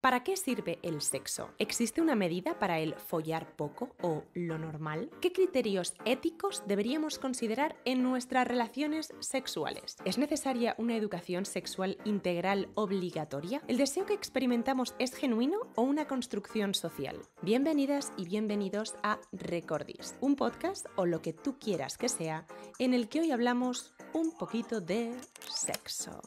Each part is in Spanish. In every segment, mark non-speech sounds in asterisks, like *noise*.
¿Para qué sirve el sexo? ¿Existe una medida para el follar poco o lo normal? ¿Qué criterios éticos deberíamos considerar en nuestras relaciones sexuales? ¿Es necesaria una educación sexual integral obligatoria? ¿El deseo que experimentamos es genuino o una construcción social? Bienvenidas y bienvenidos a Recordis, un podcast o lo que tú quieras que sea, en el que hoy hablamos un poquito de sexo.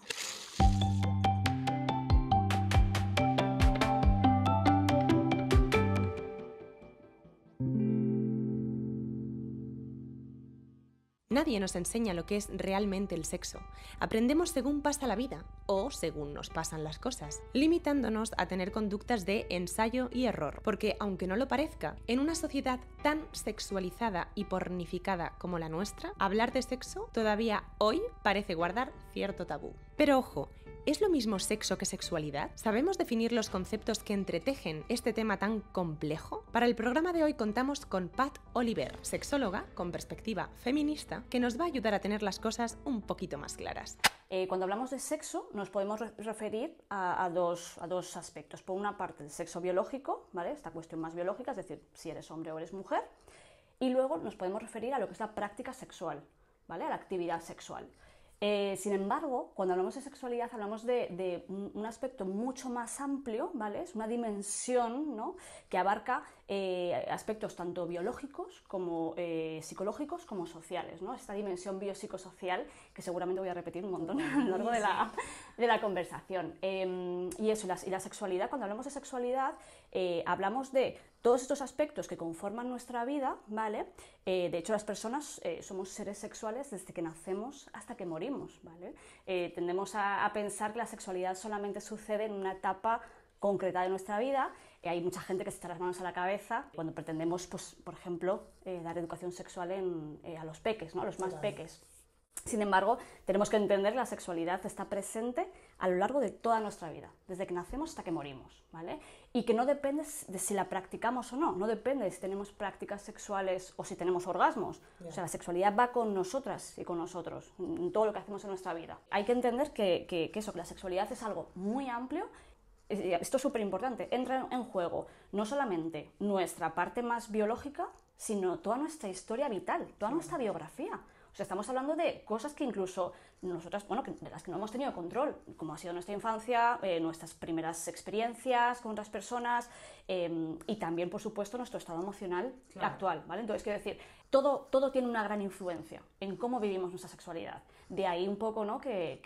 Nadie nos enseña lo que es realmente el sexo. Aprendemos según pasa la vida o según nos pasan las cosas, limitándonos a tener conductas de ensayo y error, porque aunque no lo parezca, en una sociedad tan sexualizada y pornificada como la nuestra, hablar de sexo todavía hoy parece guardar cierto tabú. Pero ojo, ¿Es lo mismo sexo que sexualidad? ¿Sabemos definir los conceptos que entretejen este tema tan complejo? Para el programa de hoy contamos con Pat Oliver, sexóloga con perspectiva feminista, que nos va a ayudar a tener las cosas un poquito más claras. Eh, cuando hablamos de sexo nos podemos referir a, a, dos, aspectos. Por una parte, el sexo biológico, ¿vale? esta cuestión más biológica, es decir, si eres hombre o eres mujer. Y luego nos podemos referir a lo que es la práctica sexual, ¿vale? a la actividad sexual. Eh, sin embargo, cuando hablamos de sexualidad hablamos de, un aspecto mucho más amplio, ¿vale? Es una dimensión que abarca eh, aspectos tanto biológicos como eh, psicológicos como sociales, ¿no? Esta dimensión biopsicosocial que seguramente voy a repetir un montón *laughs* a lo largo de la, de la conversación. Em, y eso, la, y la sexualidad, cuando hablamos de sexualidad, eh, hablamos de todos estos aspectos que conforman nuestra vida, ¿vale? de hecho, las personas somos seres sexuales desde que nacemos hasta que morimos, ¿vale? tendemos a, a, pensar que la sexualidad solamente sucede en una etapa concreta de nuestra vida hay mucha gente que se echa las manos a la cabeza cuando pretendemos, pues, por ejemplo, eh, dar educación sexual eh, a los peques, ¿no? a los más peques. Sin embargo, tenemos que entender que la sexualidad está presente a lo largo de toda nuestra vida, desde que nacemos hasta que morimos, ¿vale? Y que no depende de si la practicamos o no, no depende si tenemos prácticas sexuales o si tenemos orgasmos. O sea, la sexualidad va con nosotras y con nosotros, en todo lo que hacemos en nuestra vida. Hay que entender que, que eso, que la sexualidad es algo muy amplio esto es súper importante, entra en juego no solamente nuestra parte más biológica, sino toda nuestra historia vital, toda nuestra biografía. O sea, estamos hablando de cosas que incluso nosotras, bueno, de las que no hemos tenido control, como ha sido nuestra infancia, eh, nuestras primeras experiencias con otras personas em, y también, por supuesto, nuestro estado emocional actual, ¿vale? Entonces, quiero decir, todo, todo tiene una gran influencia en cómo vivimos nuestra sexualidad de ahí un poco ¿no? que,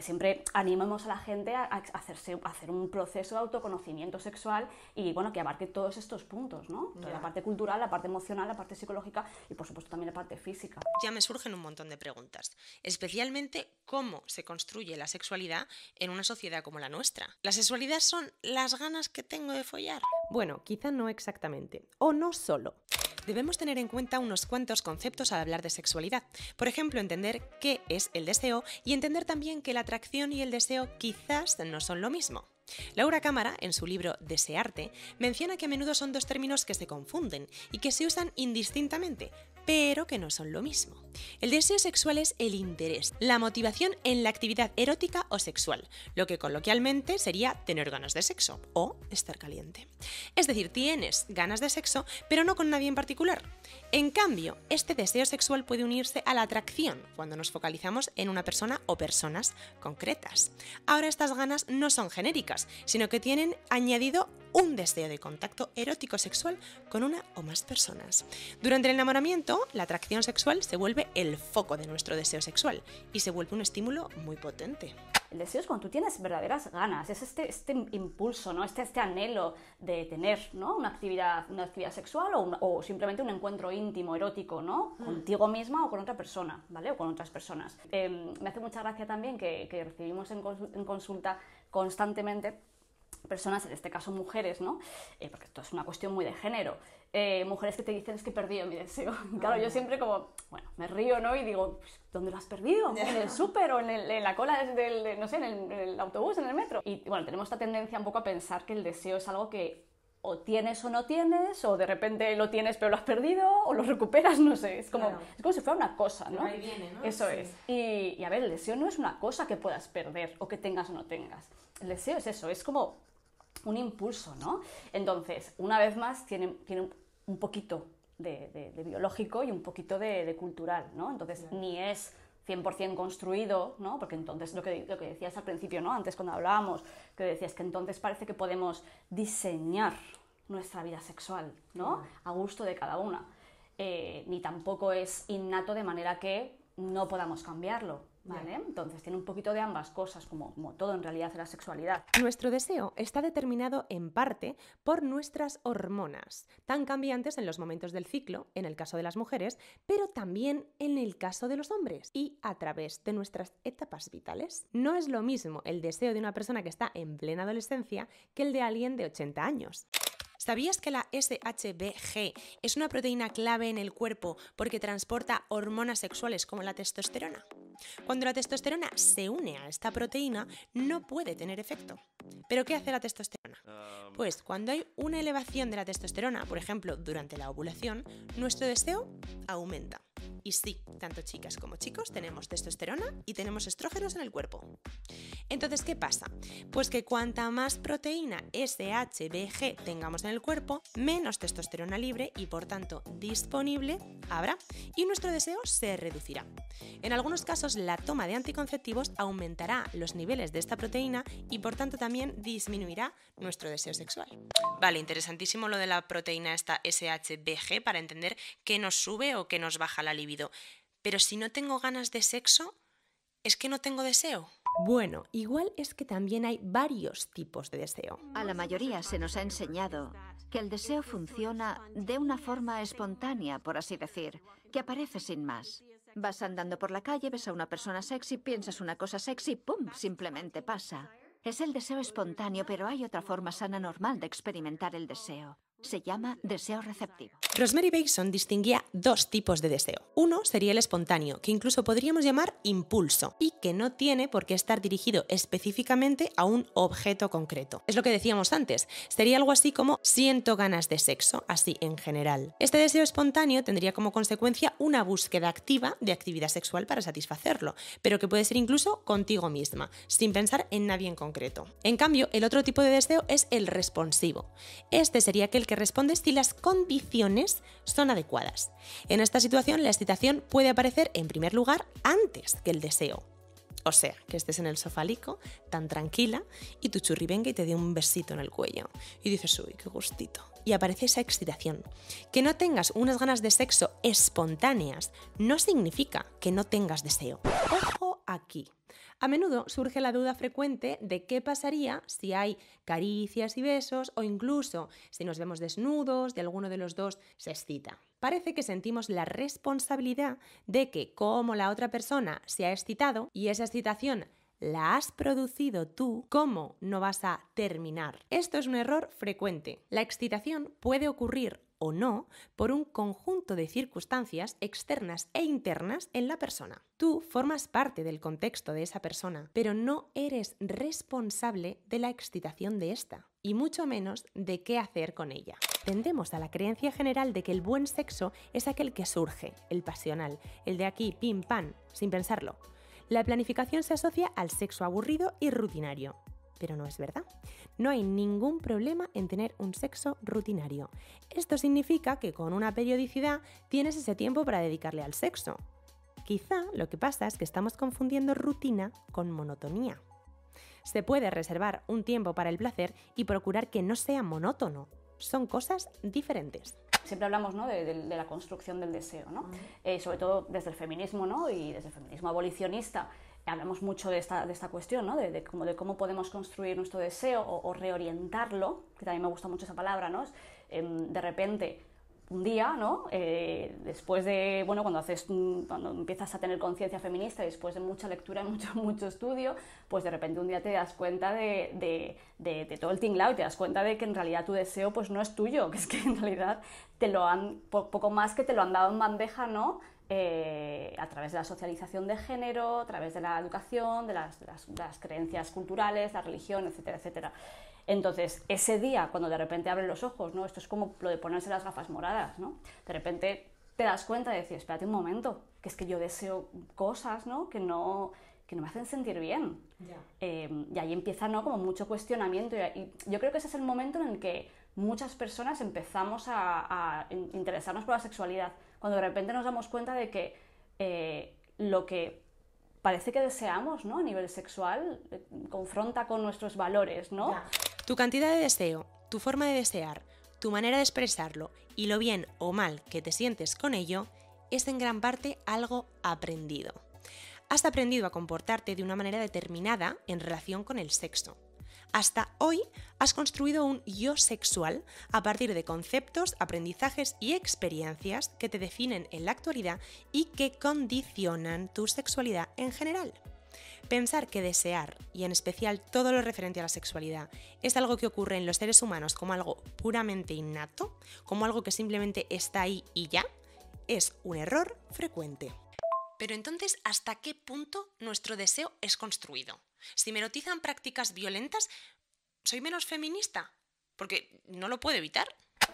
siempre animamos a la gente a, hacerse, hacer un proceso de autoconocimiento sexual y bueno, que abarque todos estos puntos, ¿no? la parte cultural, la parte emocional, la parte psicológica y por supuesto también la parte física. Ya me surgen un montón de preguntas, especialmente cómo se construye la sexualidad en una sociedad como la nuestra. ¿La sexualidad son las ganas que tengo de follar? Bueno, quizá no exactamente, o no solo debemos tener en cuenta unos cuantos conceptos al hablar de sexualidad. Por ejemplo, entender qué es el deseo y entender también que la atracción y el deseo quizás no son lo mismo. Laura Cámara, en su libro Desearte, menciona que a menudo son dos términos que se confunden y que se usan indistintamente, pero que no son lo mismo. El deseo sexual es el interés, la motivación en la actividad erótica o sexual, lo que coloquialmente sería tener ganas de sexo o estar caliente. Es decir, tienes ganas de sexo, pero no con nadie en particular. En cambio, este deseo sexual puede unirse a la atracción cuando nos focalizamos en una persona o personas concretas. Ahora estas ganas no son genéricas, sino que tienen añadido un deseo de contacto erótico sexual con una o más personas. Durante el enamoramiento, la atracción sexual se vuelve el foco de nuestro deseo sexual y se vuelve un estímulo muy potente. El deseo es cuando tú tienes verdaderas ganas, es este, este impulso, ¿no? este, este anhelo de tener una, actividad, una sexual o, simplemente un encuentro íntimo, erótico, ¿no? Mm. contigo misma o con otra persona, ¿vale? O con otras personas. Em, me hace mucha gracia también que, recibimos en consulta constantemente personas, en este caso mujeres, ¿no? Eh, porque esto es una cuestión muy de género. Eh, mujeres que te dicen es que he perdido mi deseo. *laughs* claro, yo ah. siempre como, bueno, me río, ¿no? Y digo, pues, ¿dónde lo has perdido? ¿En el súper o en, la cola del, no sé, en el, autobús, en el metro? Y bueno, tenemos esta tendencia un poco a pensar que el deseo es algo que o tienes o no tienes, o de repente lo tienes pero lo has perdido, o lo recuperas, no sé, es como, como si fuera una cosa, ¿no? Ahí viene, ¿no? Eso es. Y, a ver, el deseo no es una cosa que puedas perder o que tengas o no tengas. El deseo es eso, es como un impulso, ¿no? Entonces, una vez más, tiene, tiene un poquito de, biológico y un poquito de, cultural, ¿no? Entonces, ni es 100% construido, ¿no? porque entonces lo que, decías al principio, ¿no? antes cuando hablábamos, que decías que entonces parece que podemos diseñar nuestra vida sexual ¿no? a gusto de cada una, eh, ni tampoco es innato de manera que no podamos cambiarlo. ¿vale? Entonces tiene un poquito de ambas cosas, como, todo en realidad es la sexualidad. Nuestro deseo está determinado en parte por nuestras hormonas, tan cambiantes en los momentos del ciclo, en el caso de las mujeres, pero también en el caso de los hombres, y a través de nuestras etapas vitales. No es lo mismo el deseo de una persona que está en plena adolescencia que el de alguien de 80 años. ¿Sabías que la SHBG es una proteína clave en el cuerpo porque transporta hormonas sexuales como la testosterona? Cuando la testosterona se une a esta proteína, no puede tener efecto. ¿Pero qué hace la testosterona? Pues cuando hay una elevación de la testosterona, por ejemplo, durante la ovulación, nuestro deseo aumenta. Y sí, tanto chicas como chicos tenemos testosterona y tenemos estrógenos en el cuerpo. Entonces, ¿qué pasa? Pues que cuanta más proteína SHBG tengamos en el cuerpo, menos testosterona libre y por tanto disponible habrá y nuestro deseo se reducirá. En algunos casos, la toma de anticonceptivos aumentará los niveles de esta proteína y por tanto también disminuirá nuestro deseo sexual. Vale, interesantísimo lo de la proteína esta SHBG para entender qué nos sube o qué nos baja la pero si no tengo ganas de sexo, es que no tengo deseo. Bueno, igual es que también hay varios tipos de deseo. A la mayoría se nos ha enseñado que el deseo funciona de una forma espontánea, por así decir, que aparece sin más. Vas andando por la calle, ves a una persona sexy, piensas una cosa sexy, ¡pum!, simplemente pasa. Es el deseo espontáneo, pero hay otra forma sana normal de experimentar el deseo. Se llama deseo receptivo. Rosemary Bateson distinguía dos tipos de deseo. Uno sería el espontáneo, que incluso podríamos llamar impulso, y que no tiene por qué estar dirigido específicamente a un objeto concreto. Es lo que decíamos antes, sería algo así como siento ganas de sexo, así en general. Este deseo espontáneo tendría como consecuencia una búsqueda activa de actividad sexual para satisfacerlo, pero que puede ser incluso contigo misma, sin pensar en nadie en concreto. En cambio, el otro tipo de deseo es el responsivo. Este sería aquel que responde si las condiciones son adecuadas. En esta situación, la excitación puede aparecer en primer lugar antes que el deseo. O sea, que estés en el sofálico, tan tranquila, y tu churri venga y te dé un besito en el cuello. Y dices, uy, qué gustito. Y aparece esa excitación. Que no tengas unas ganas de sexo espontáneas no significa que no tengas deseo. Ojo aquí. A menudo surge la duda frecuente de qué pasaría si hay caricias y besos o incluso si nos vemos desnudos, de alguno de los dos se excita. Parece que sentimos la responsabilidad de que como la otra persona se ha excitado y esa excitación la has producido tú, ¿cómo no vas a terminar? Esto es un error frecuente. La excitación puede ocurrir o no por un conjunto de circunstancias externas e internas en la persona. Tú formas parte del contexto de esa persona, pero no eres responsable de la excitación de esta y mucho menos de qué hacer con ella. Tendemos a la creencia general de que el buen sexo es aquel que surge, el pasional, el de aquí, pim, pam, sin pensarlo. La planificación se asocia al sexo aburrido y rutinario pero no es verdad. No hay ningún problema en tener un sexo rutinario. Esto significa que con una periodicidad tienes ese tiempo para dedicarle al sexo. Quizá lo que pasa es que estamos confundiendo rutina con monotonía. Se puede reservar un tiempo para el placer y procurar que no sea monótono. Son cosas diferentes siempre hablamos de, la construcción del deseo, ¿no? Ah. Eh, sobre todo desde el feminismo ¿no? y desde el feminismo abolicionista, hablamos mucho de esta, de esta cuestión, ¿no? de, cómo, de, cómo, podemos construir nuestro deseo o, reorientarlo, que también me gusta mucho esa palabra, ¿no? Em, de repente, un día, ¿no? Eh, después de, bueno, cuando, haces, mm, cuando empiezas a tener conciencia feminista, después de mucha lectura, *laughs* mucho, mucho estudio, pues de repente un día te das cuenta de, de todo el tinglado y te das cuenta de que en realidad tu deseo pues no es tuyo, *laughs* que es que en realidad te lo han, poco más que te lo han dado en bandeja, ¿no? Eh, a través de la socialización de género, a través de la educación, de las, creencias culturales, la religión, etcétera, etcétera. Entonces, ese día, cuando de repente abren los ojos, ¿no? Esto es como lo de ponerse las gafas moradas, ¿no? De repente te das cuenta y decir, espérate un momento, que es que yo deseo cosas, ¿no? Que no, que no me hacen sentir bien. Em, y ahí empieza, ¿no? Como mucho cuestionamiento. Y, yo creo que ese es el momento en el que muchas personas empezamos a interesarnos por la sexualidad cuando de repente nos damos cuenta de que eh, lo que parece que deseamos, ¿no? A nivel sexual, eh, confronta con nuestros valores, ¿no? Tu cantidad de deseo, tu forma de desear, tu manera de expresarlo y lo bien o mal que te sientes con ello es en gran parte algo aprendido. Has aprendido a comportarte de una manera determinada en relación con el sexo. Hasta hoy has construido un yo sexual a partir de conceptos, aprendizajes y experiencias que te definen en la actualidad y que condicionan tu sexualidad en general. Pensar que desear, y en especial todo lo referente a la sexualidad, es algo que ocurre en los seres humanos como algo puramente innato, como algo que simplemente está ahí y ya, es un error frecuente. Pero entonces, ¿hasta qué punto nuestro deseo es construido? Si me notizan prácticas violentas, ¿soy menos feminista? Porque no lo puedo evitar.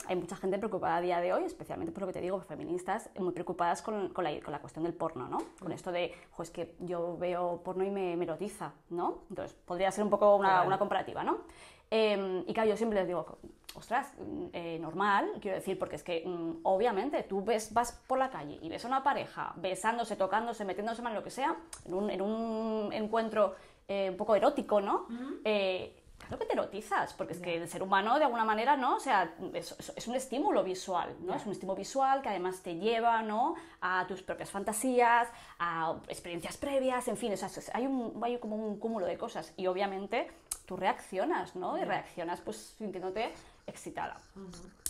Hay mucha gente preocupada a día de hoy, especialmente por lo que te digo, feministas, muy preocupadas con, la, cuestión del porno, ¿no? Con mm. esto de, pues que yo veo porno y me, me ¿no? Entonces, podría ser un poco una, comparativa, ¿no? Em, y claro, yo siempre les digo, ostras, mm, eh, normal, quiero decir, porque es que mm, obviamente tú ves, vas por la calle y ves a una pareja besándose, tocándose, metiéndose mal, lo que sea, en un encuentro eh, un poco erótico, ¿no? Eh, claro que te erotizas, porque es que el ser humano de alguna manera, ¿no? O sea, es, un estímulo visual, ¿no? Es un estímulo visual que además te lleva, ¿no? A tus propias fantasías, a experiencias previas, en fin, o sea, hay, un, hay como un cúmulo de cosas y obviamente tú reaccionas, ¿no? Y reaccionas pues sintiéndote excitada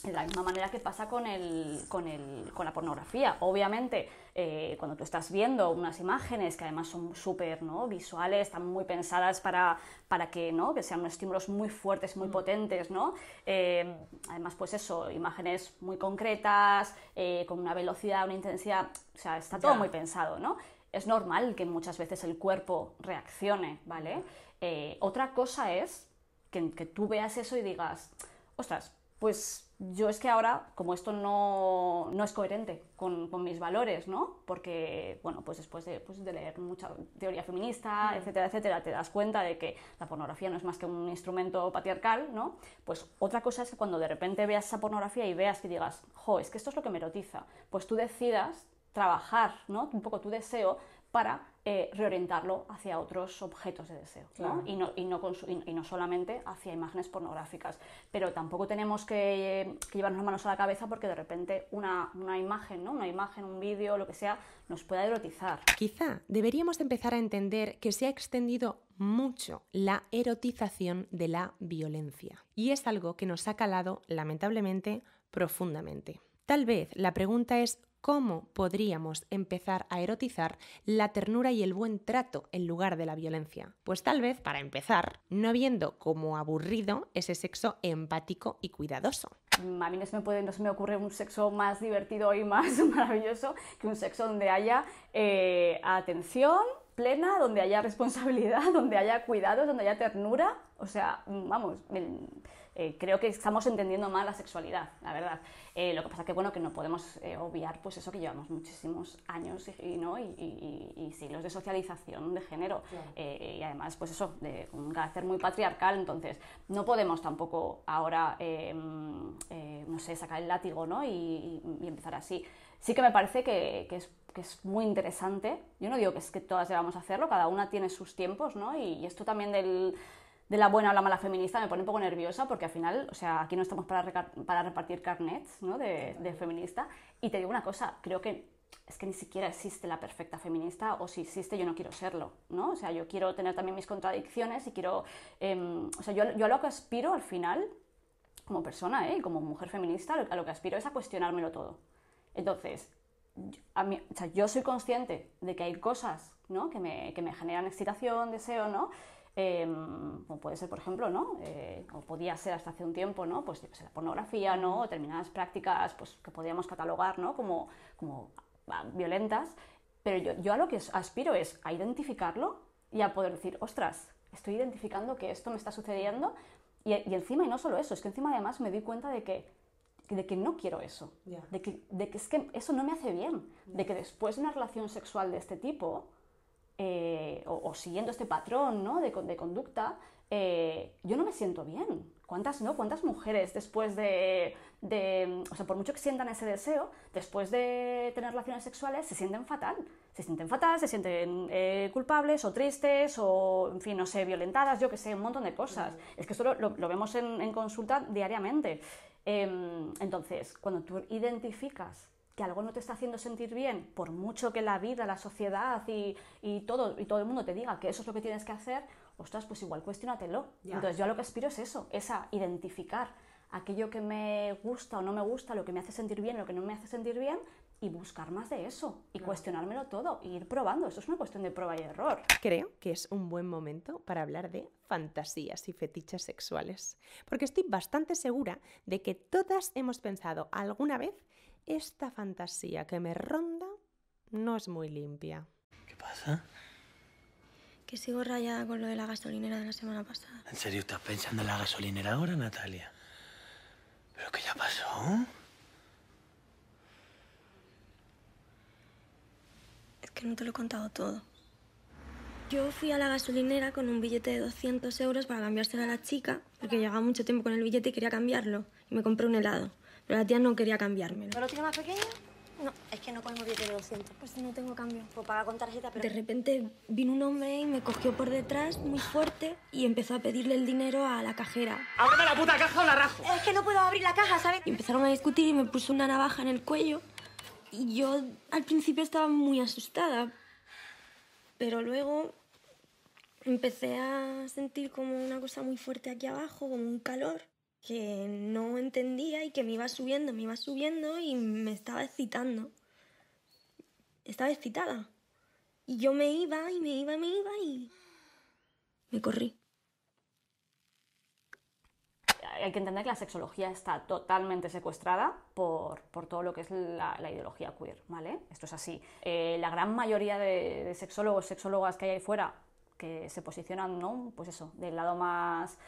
de la misma manera que pasa con, el, con, el, con la pornografía. Obviamente, eh, cuando tú estás viendo unas imágenes que además son súper ¿no? visuales, están muy pensadas para, para que, ¿no? que sean unos estímulos muy fuertes, muy mm. potentes, ¿no? Eh, además, pues eso, imágenes muy concretas, eh, con una velocidad, una intensidad, o sea, está todo muy pensado, ¿no? Es normal que muchas veces el cuerpo reaccione, ¿vale? otra cosa es que tú veas eso y digas, ostras, pues yo es que ahora, como esto no, no es coherente con, mis valores, ¿no? Porque, bueno, pues después de, pues leer mucha teoría feminista, mm. etcétera, etcétera, te das cuenta de que la pornografía no es más que un instrumento patriarcal, ¿no? Pues otra cosa es que cuando de repente veas esa pornografía y veas que digas, jo, es que esto es lo que me erotiza, pues tú decidas trabajar, ¿no? Un poco tu deseo para eh, reorientarlo hacia otros objetos de deseo ¿no? Y, no, solamente hacia imágenes pornográficas. Pero tampoco tenemos que, llevarnos las manos a la cabeza porque de repente una, imagen, una imagen, un vídeo, lo que sea, nos pueda erotizar. Quizá deberíamos empezar a entender que se ha extendido mucho la erotización de la violencia. Y es algo que nos ha calado, lamentablemente, profundamente. Tal vez la pregunta es cómo podríamos empezar a erotizar la ternura y el buen trato en lugar de la violencia. Pues tal vez, para empezar, no viendo como aburrido ese sexo empático y cuidadoso. Mm, a mí no se, me ocurre un sexo más divertido y más *laughs* maravilloso que un sexo donde haya eh, atención, plena, donde haya responsabilidad, *laughs* donde haya cuidados, donde haya ternura. O sea, mm, vamos, eh, creo que estamos entendiendo mal la sexualidad, la verdad. Eh, lo que pasa que, bueno, que no podemos eh, obviar pues eso que llevamos muchísimos años y, ¿no? Y, siglos de socialización de género y además, pues eso, de un carácter muy patriarcal, entonces no podemos tampoco ahora, em, no sé, sacar el látigo ¿no? y, empezar así. Sí que me parece que, es muy interesante. Yo no digo que es que todas debamos hacerlo, cada una tiene sus tiempos, ¿no? y esto también del, de la buena o la mala feminista me pone un poco nerviosa porque al final, o sea, aquí no estamos para, repartir carnets ¿no? de, feminista. Y te digo una cosa, creo que es que ni siquiera existe la perfecta feminista o si existe yo no quiero serlo, ¿no? O sea, yo quiero tener también mis contradicciones y quiero, em, o sea, yo, a lo que aspiro al final, como persona, ¿eh? como mujer feminista, a lo que aspiro es a cuestionármelo todo. Entonces, yo soy consciente de que hay cosas ¿no? que, me, que, me, generan excitación, deseo, ¿no? Em, como puede ser, por ejemplo, ¿no? Eh, podía ser hasta hace un tiempo, ¿no? Pues, la pornografía, ¿no? O determinadas prácticas pues, que podíamos catalogar, ¿no? Como, como ah, violentas. Pero yo, yo a lo que aspiro es a identificarlo y a poder decir, ostras, estoy identificando que esto me está sucediendo. Y, encima, y no solo eso, es que encima además me di cuenta de que de que no quiero eso, de, que, de que es que eso no me hace bien, de que después de una relación sexual de este tipo, eh, o, siguiendo este patrón de, conducta, eh, yo no me siento bien. ¿Cuántas no? ¿Cuántas mujeres después de, O sea, por mucho que sientan ese deseo, después de tener relaciones sexuales se sienten fatal. Se sienten fatal, se sienten eh, culpables o tristes o, en fin, no sé, violentadas, yo que sé, un montón de cosas. Es que esto lo, vemos en, consulta diariamente. Em, entonces, cuando tú identificas que algo no te está haciendo sentir bien, por mucho que la vida, la sociedad y, todo, y todo el mundo te diga que eso es lo que tienes que hacer, ostras, pues igual cuestionatelo. Entonces yo a lo que aspiro es eso, es a identificar aquello que me gusta o no me gusta, lo que me hace sentir bien, lo que no me hace sentir bien, y buscar más de eso, y cuestionármelo todo, e ir probando. Eso es una cuestión de prueba y error. Creo que es un buen momento para hablar de fantasías y fetiches sexuales, porque estoy bastante segura de que todas hemos pensado alguna vez esta fantasía que me ronda no es muy limpia. ¿Qué pasa? Que sigo rayada con lo de la gasolinera de la semana pasada. ¿En serio estás pensando en la gasolinera ahora, Natalia? ¿Pero qué ya pasó? Es que no te lo he contado todo. Yo fui a la gasolinera con un billete de 200 euros para cambiárselo a la chica, porque llevaba mucho tiempo con el billete y quería cambiarlo. Y me compré un helado pero la tía no quería cambiármelo. ¿Pero tiene más pequeño? No, es que no bien, billete de 200. Pues no tengo cambio. Pues paga con tarjeta, pero... De repente vino un hombre y me cogió por detrás muy fuerte y empezó a pedirle el dinero a la cajera. ¡Ábreme la puta caja o la rajo! Es que no puedo abrir la caja, ¿sabes? Y empezaron a discutir y me puso una navaja en el cuello. Y yo al principio estaba muy asustada. Pero luego empecé a sentir como una cosa muy fuerte aquí abajo, como un calor que no entendía y que me iba subiendo, me iba subiendo y me estaba excitando. Estaba excitada. Y yo me iba y me iba y me iba y me corrí. Hay que entender que la sexología está totalmente secuestrada por, todo lo que es la, ideología queer, ¿vale? Esto es así. Eh, la gran mayoría de, de, sexólogos, sexólogas que hay ahí fuera, que se posicionan, ¿no? Pues eso, del lado más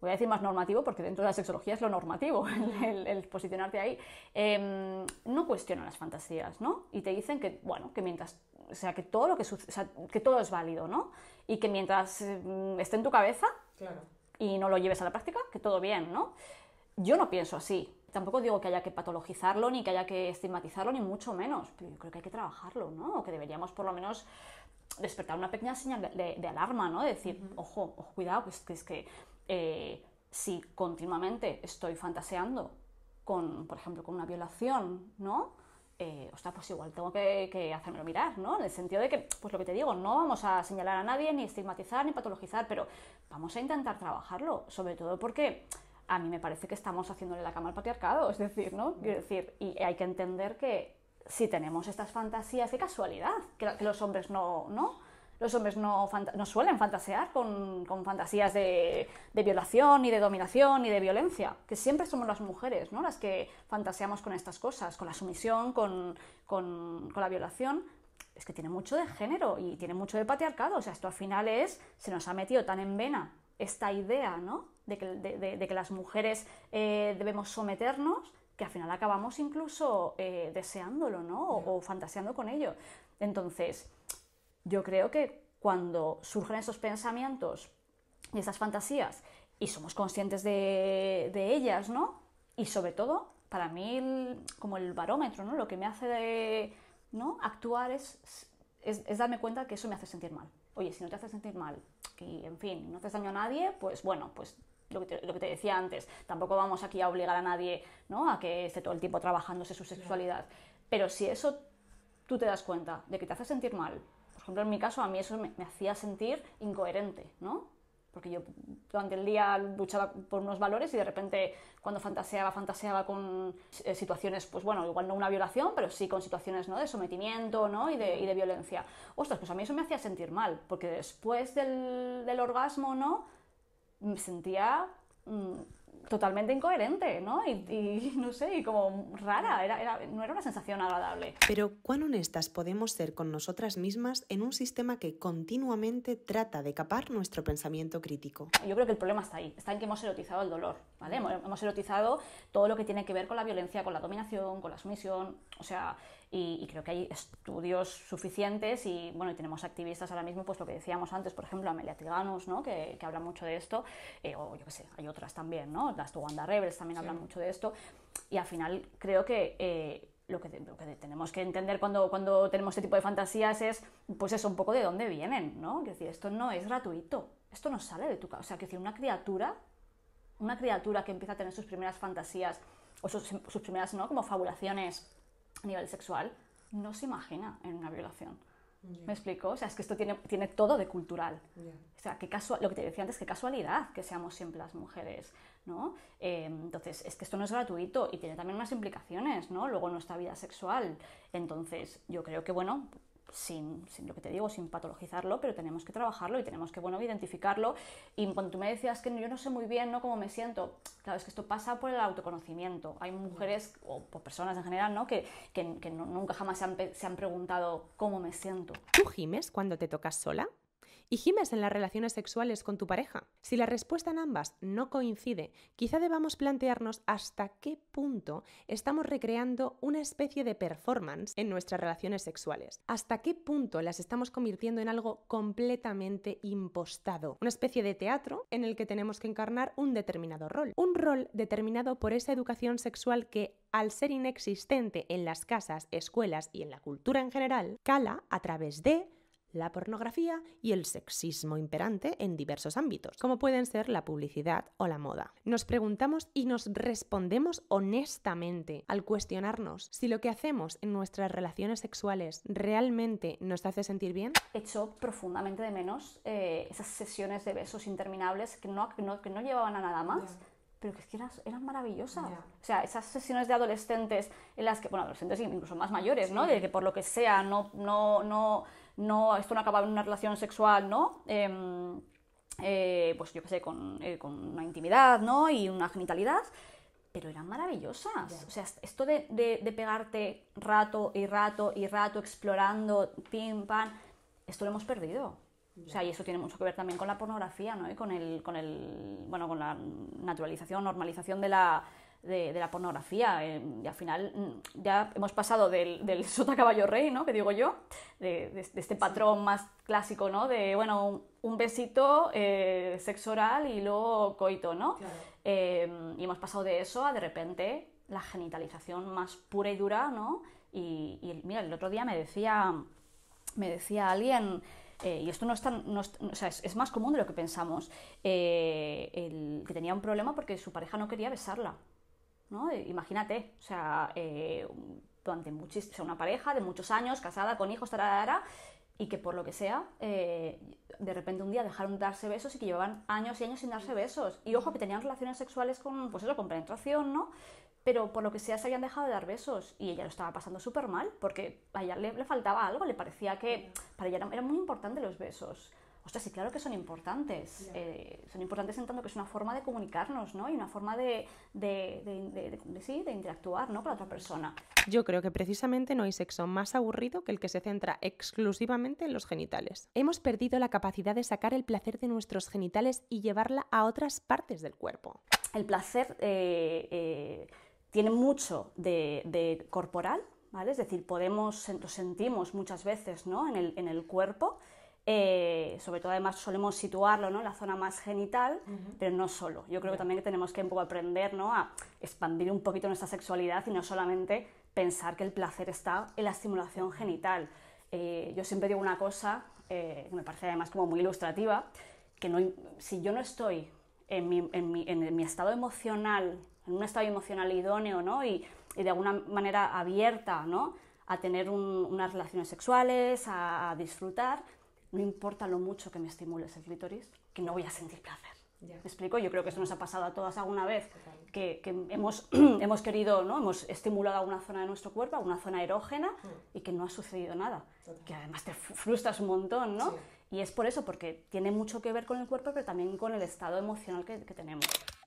voy a decir más normativo porque dentro de la sexología es lo normativo, *laughs* el, posicionarte ahí, em, no cuestionan las fantasías, ¿no? Y te dicen que, bueno, que mientras, o sea, que todo lo que sucede, que todo es válido, ¿no? Y que mientras em, esté en tu cabeza claro. y no lo lleves a la práctica, que todo bien, ¿no? Yo no pienso así. Tampoco digo que haya que patologizarlo, ni que haya que estigmatizarlo, ni mucho menos. Pero yo creo que hay que trabajarlo, ¿no? O que deberíamos por lo menos despertar una pequeña señal de, alarma, ¿no? De decir, ojo, ojo, cuidado, que es que eh, si continuamente estoy fantaseando con, por ejemplo, con una violación, ¿no? Eh, pues igual tengo que, que, hacérmelo mirar, ¿no? En el sentido de que, pues lo que te digo, no vamos a señalar a nadie, ni estigmatizar, ni patologizar, pero vamos a intentar trabajarlo, sobre todo porque a mí me parece que estamos haciéndole la cama al patriarcado, es decir, ¿no? Quiero decir, y hay que entender que si tenemos estas fantasías, de casualidad que, que los hombres no, ¿no? los hombres no, suelen fantasear con, fantasías de, violación, ni de dominación, ni de violencia, que siempre somos las mujeres ¿no? las que fantaseamos con estas cosas, con la sumisión, con, la violación. Es que tiene mucho de género y tiene mucho de patriarcado. O sea, esto al final es, se nos ha metido tan en vena esta idea ¿no? de, que, las mujeres eh, debemos someternos que al final acabamos incluso eh, deseándolo o, o fantaseando con ello. Entonces, yo creo que cuando surgen esos pensamientos y esas fantasías y somos conscientes de, ellas, ¿no? Y sobre todo, para mí, como el barómetro, ¿no? Lo que me hace ¿no? actuar es, darme cuenta que eso me hace sentir mal. Oye, si no te hace sentir mal y, en fin, no haces daño a nadie, pues bueno, pues lo que, te, decía antes, tampoco vamos aquí a obligar a nadie a que esté todo el tiempo trabajándose su sexualidad. Pero si eso tú te das cuenta de que te hace sentir mal ejemplo, en mi caso, a mí eso me, hacía sentir incoherente, ¿no? porque yo durante el día luchaba por unos valores y de repente cuando fantaseaba, fantaseaba con eh, situaciones, pues bueno, igual no una violación, pero sí con situaciones ¿no? de sometimiento ¿no? y, de, violencia. Ostras, pues a mí eso me hacía sentir mal, porque después del, orgasmo, ¿no? Me sentía mm, totalmente incoherente, ¿no? Y, *laughs* no sé, y como rara, era, era, no era una sensación agradable. Pero cuán honestas podemos ser con nosotras mismas en un sistema que continuamente trata de capar nuestro pensamiento crítico. Yo creo que el problema está ahí, está en que hemos erotizado el dolor, ¿vale? Hemos erotizado todo lo que tiene que ver con la violencia, con la dominación, con la sumisión, o sea, y, creo que hay estudios suficientes y bueno, y tenemos activistas ahora mismo, pues lo que decíamos antes, por ejemplo, Amelia Tiganos ¿no? que, que habla mucho de esto, eh, o yo qué sé, hay otras también, ¿no? Las Tuganda Rebels también hablan mucho de esto y al final creo que... Eh, lo que, lo que, tenemos que entender cuando, cuando tenemos este tipo de fantasías es, pues eso, un poco de dónde vienen, ¿no? Es decir, esto no es gratuito, esto no sale de tu casa. O sea, que decir, una criatura, una criatura que empieza a tener sus primeras fantasías o sus, sus primeras, ¿no? Como fabulaciones a nivel sexual no se imagina en una violación. ¿Me explico? O sea, es que esto tiene, tiene todo de cultural. O sea, lo que te decía antes, qué casualidad que seamos siempre las mujeres, ¿no? Eh, entonces, es que esto no es gratuito y tiene también más implicaciones, ¿no? Luego nuestra vida sexual. Entonces, yo creo que, bueno, sin, lo que te digo, sin patologizarlo, pero tenemos que trabajarlo y tenemos que, bueno, identificarlo. Y cuando tú me decías que yo no sé muy bien, ¿no? Cómo me siento. Claro, es que esto pasa por el autoconocimiento. Hay mujeres, o personas en general, ¿no? Que, que, nunca jamás se han preguntado cómo me siento. ¿Tú gimes cuando te tocas sola? y gimes en las relaciones sexuales con tu pareja? Si la respuesta en ambas no coincide, quizá debamos plantearnos hasta qué punto estamos recreando una especie de performance en nuestras relaciones sexuales. ¿Hasta qué punto las estamos convirtiendo en algo completamente impostado? Una especie de teatro en el que tenemos que encarnar un determinado rol. Un rol determinado por esa educación sexual que al ser inexistente en las casas, escuelas y en la cultura en general, cala a través de la pornografía y el sexismo imperante en diversos ámbitos, como pueden ser la publicidad o la moda. Nos preguntamos y nos respondemos honestamente al cuestionarnos si lo que hacemos en nuestras relaciones sexuales realmente nos hace sentir bien. Echo profundamente de menos eh, esas sesiones de besos interminables que no, que no, llevaban a nada más. pero que es que eran, maravillosas. O sea, esas sesiones de adolescentes en las que, bueno, adolescentes incluso más mayores, ¿no? De que por lo que sea no, no, no, no, esto no acaba en una relación sexual, ¿no? Em, eh, pues yo qué sé, eh, con, una intimidad, ¿no? Y una genitalidad, pero eran maravillosas. O sea, esto de, pegarte rato y rato y rato explorando, pim, pam, esto lo hemos perdido. O sea, y eso tiene mucho que ver también con la pornografía, ¿no? Y con el, con el con la naturalización, normalización de la, pornografía. Em, y al final mm, ya hemos pasado del, del sota caballo rey, ¿no? Que digo yo, de, este patrón más clásico, ¿no? De, bueno, un besito, eh, sexo oral y luego coito, ¿no? Em, y hemos pasado de eso a de repente la genitalización más pura y dura, ¿no? Y, mira, el otro día me decía, me decía alguien, eh, y esto no es tan, no es, o sea, es, más común de lo que pensamos, eh, el, que tenía un problema porque su pareja no quería besarla. ¿no? Imagínate, o sea, eh, una pareja de muchos años, casada, con hijos, tararara, y que por lo que sea, eh, de repente un día dejaron de darse besos y que llevaban años y años sin darse besos. Y ojo, que tenían relaciones sexuales con, pues eso, con penetración, ¿no? Pero por lo que sea se habían dejado de dar besos y ella lo estaba pasando súper mal porque a ella le, faltaba algo, le parecía que para ella eran era muy importantes los besos ostras, sí, claro que son importantes. Eh, son importantes en tanto que es una forma de comunicarnos, Y una forma de, interactuar, ¿no? Con otra persona. Yo creo que precisamente no hay sexo más aburrido que el que se centra exclusivamente en los genitales. Hemos perdido la capacidad de sacar el placer de nuestros genitales y llevarla a otras partes del cuerpo. El placer eh, eh, tiene mucho de corporal, Es decir, podemos, lo sentimos muchas veces, en el cuerpo eh, sobre todo además solemos situarlo en la zona más genital, pero no solo. Yo creo que también tenemos que un poco aprender a expandir un poquito nuestra sexualidad y no solamente pensar que el placer está en la estimulación genital. Eh, yo siempre digo una cosa, eh, que me parece además como muy ilustrativa, que si yo no estoy en mi, estado emocional, en un estado emocional idóneo ¿no? y, de alguna manera abierta ¿no? a tener unas relaciones sexuales, a disfrutar, no importa lo mucho que me estimules el clítoris, que no voy a sentir placer. ¿Me explico? Yo creo que eso nos ha pasado a todas alguna vez, que, *clears throat* hemos, querido, ¿no? hemos estimulado alguna zona de nuestro cuerpo, una zona erógena, mm. y que no ha sucedido nada. Que además te frustras un montón, ¿no? Y es por eso, porque tiene mucho que ver con el cuerpo, pero también con el estado emocional que tenemos.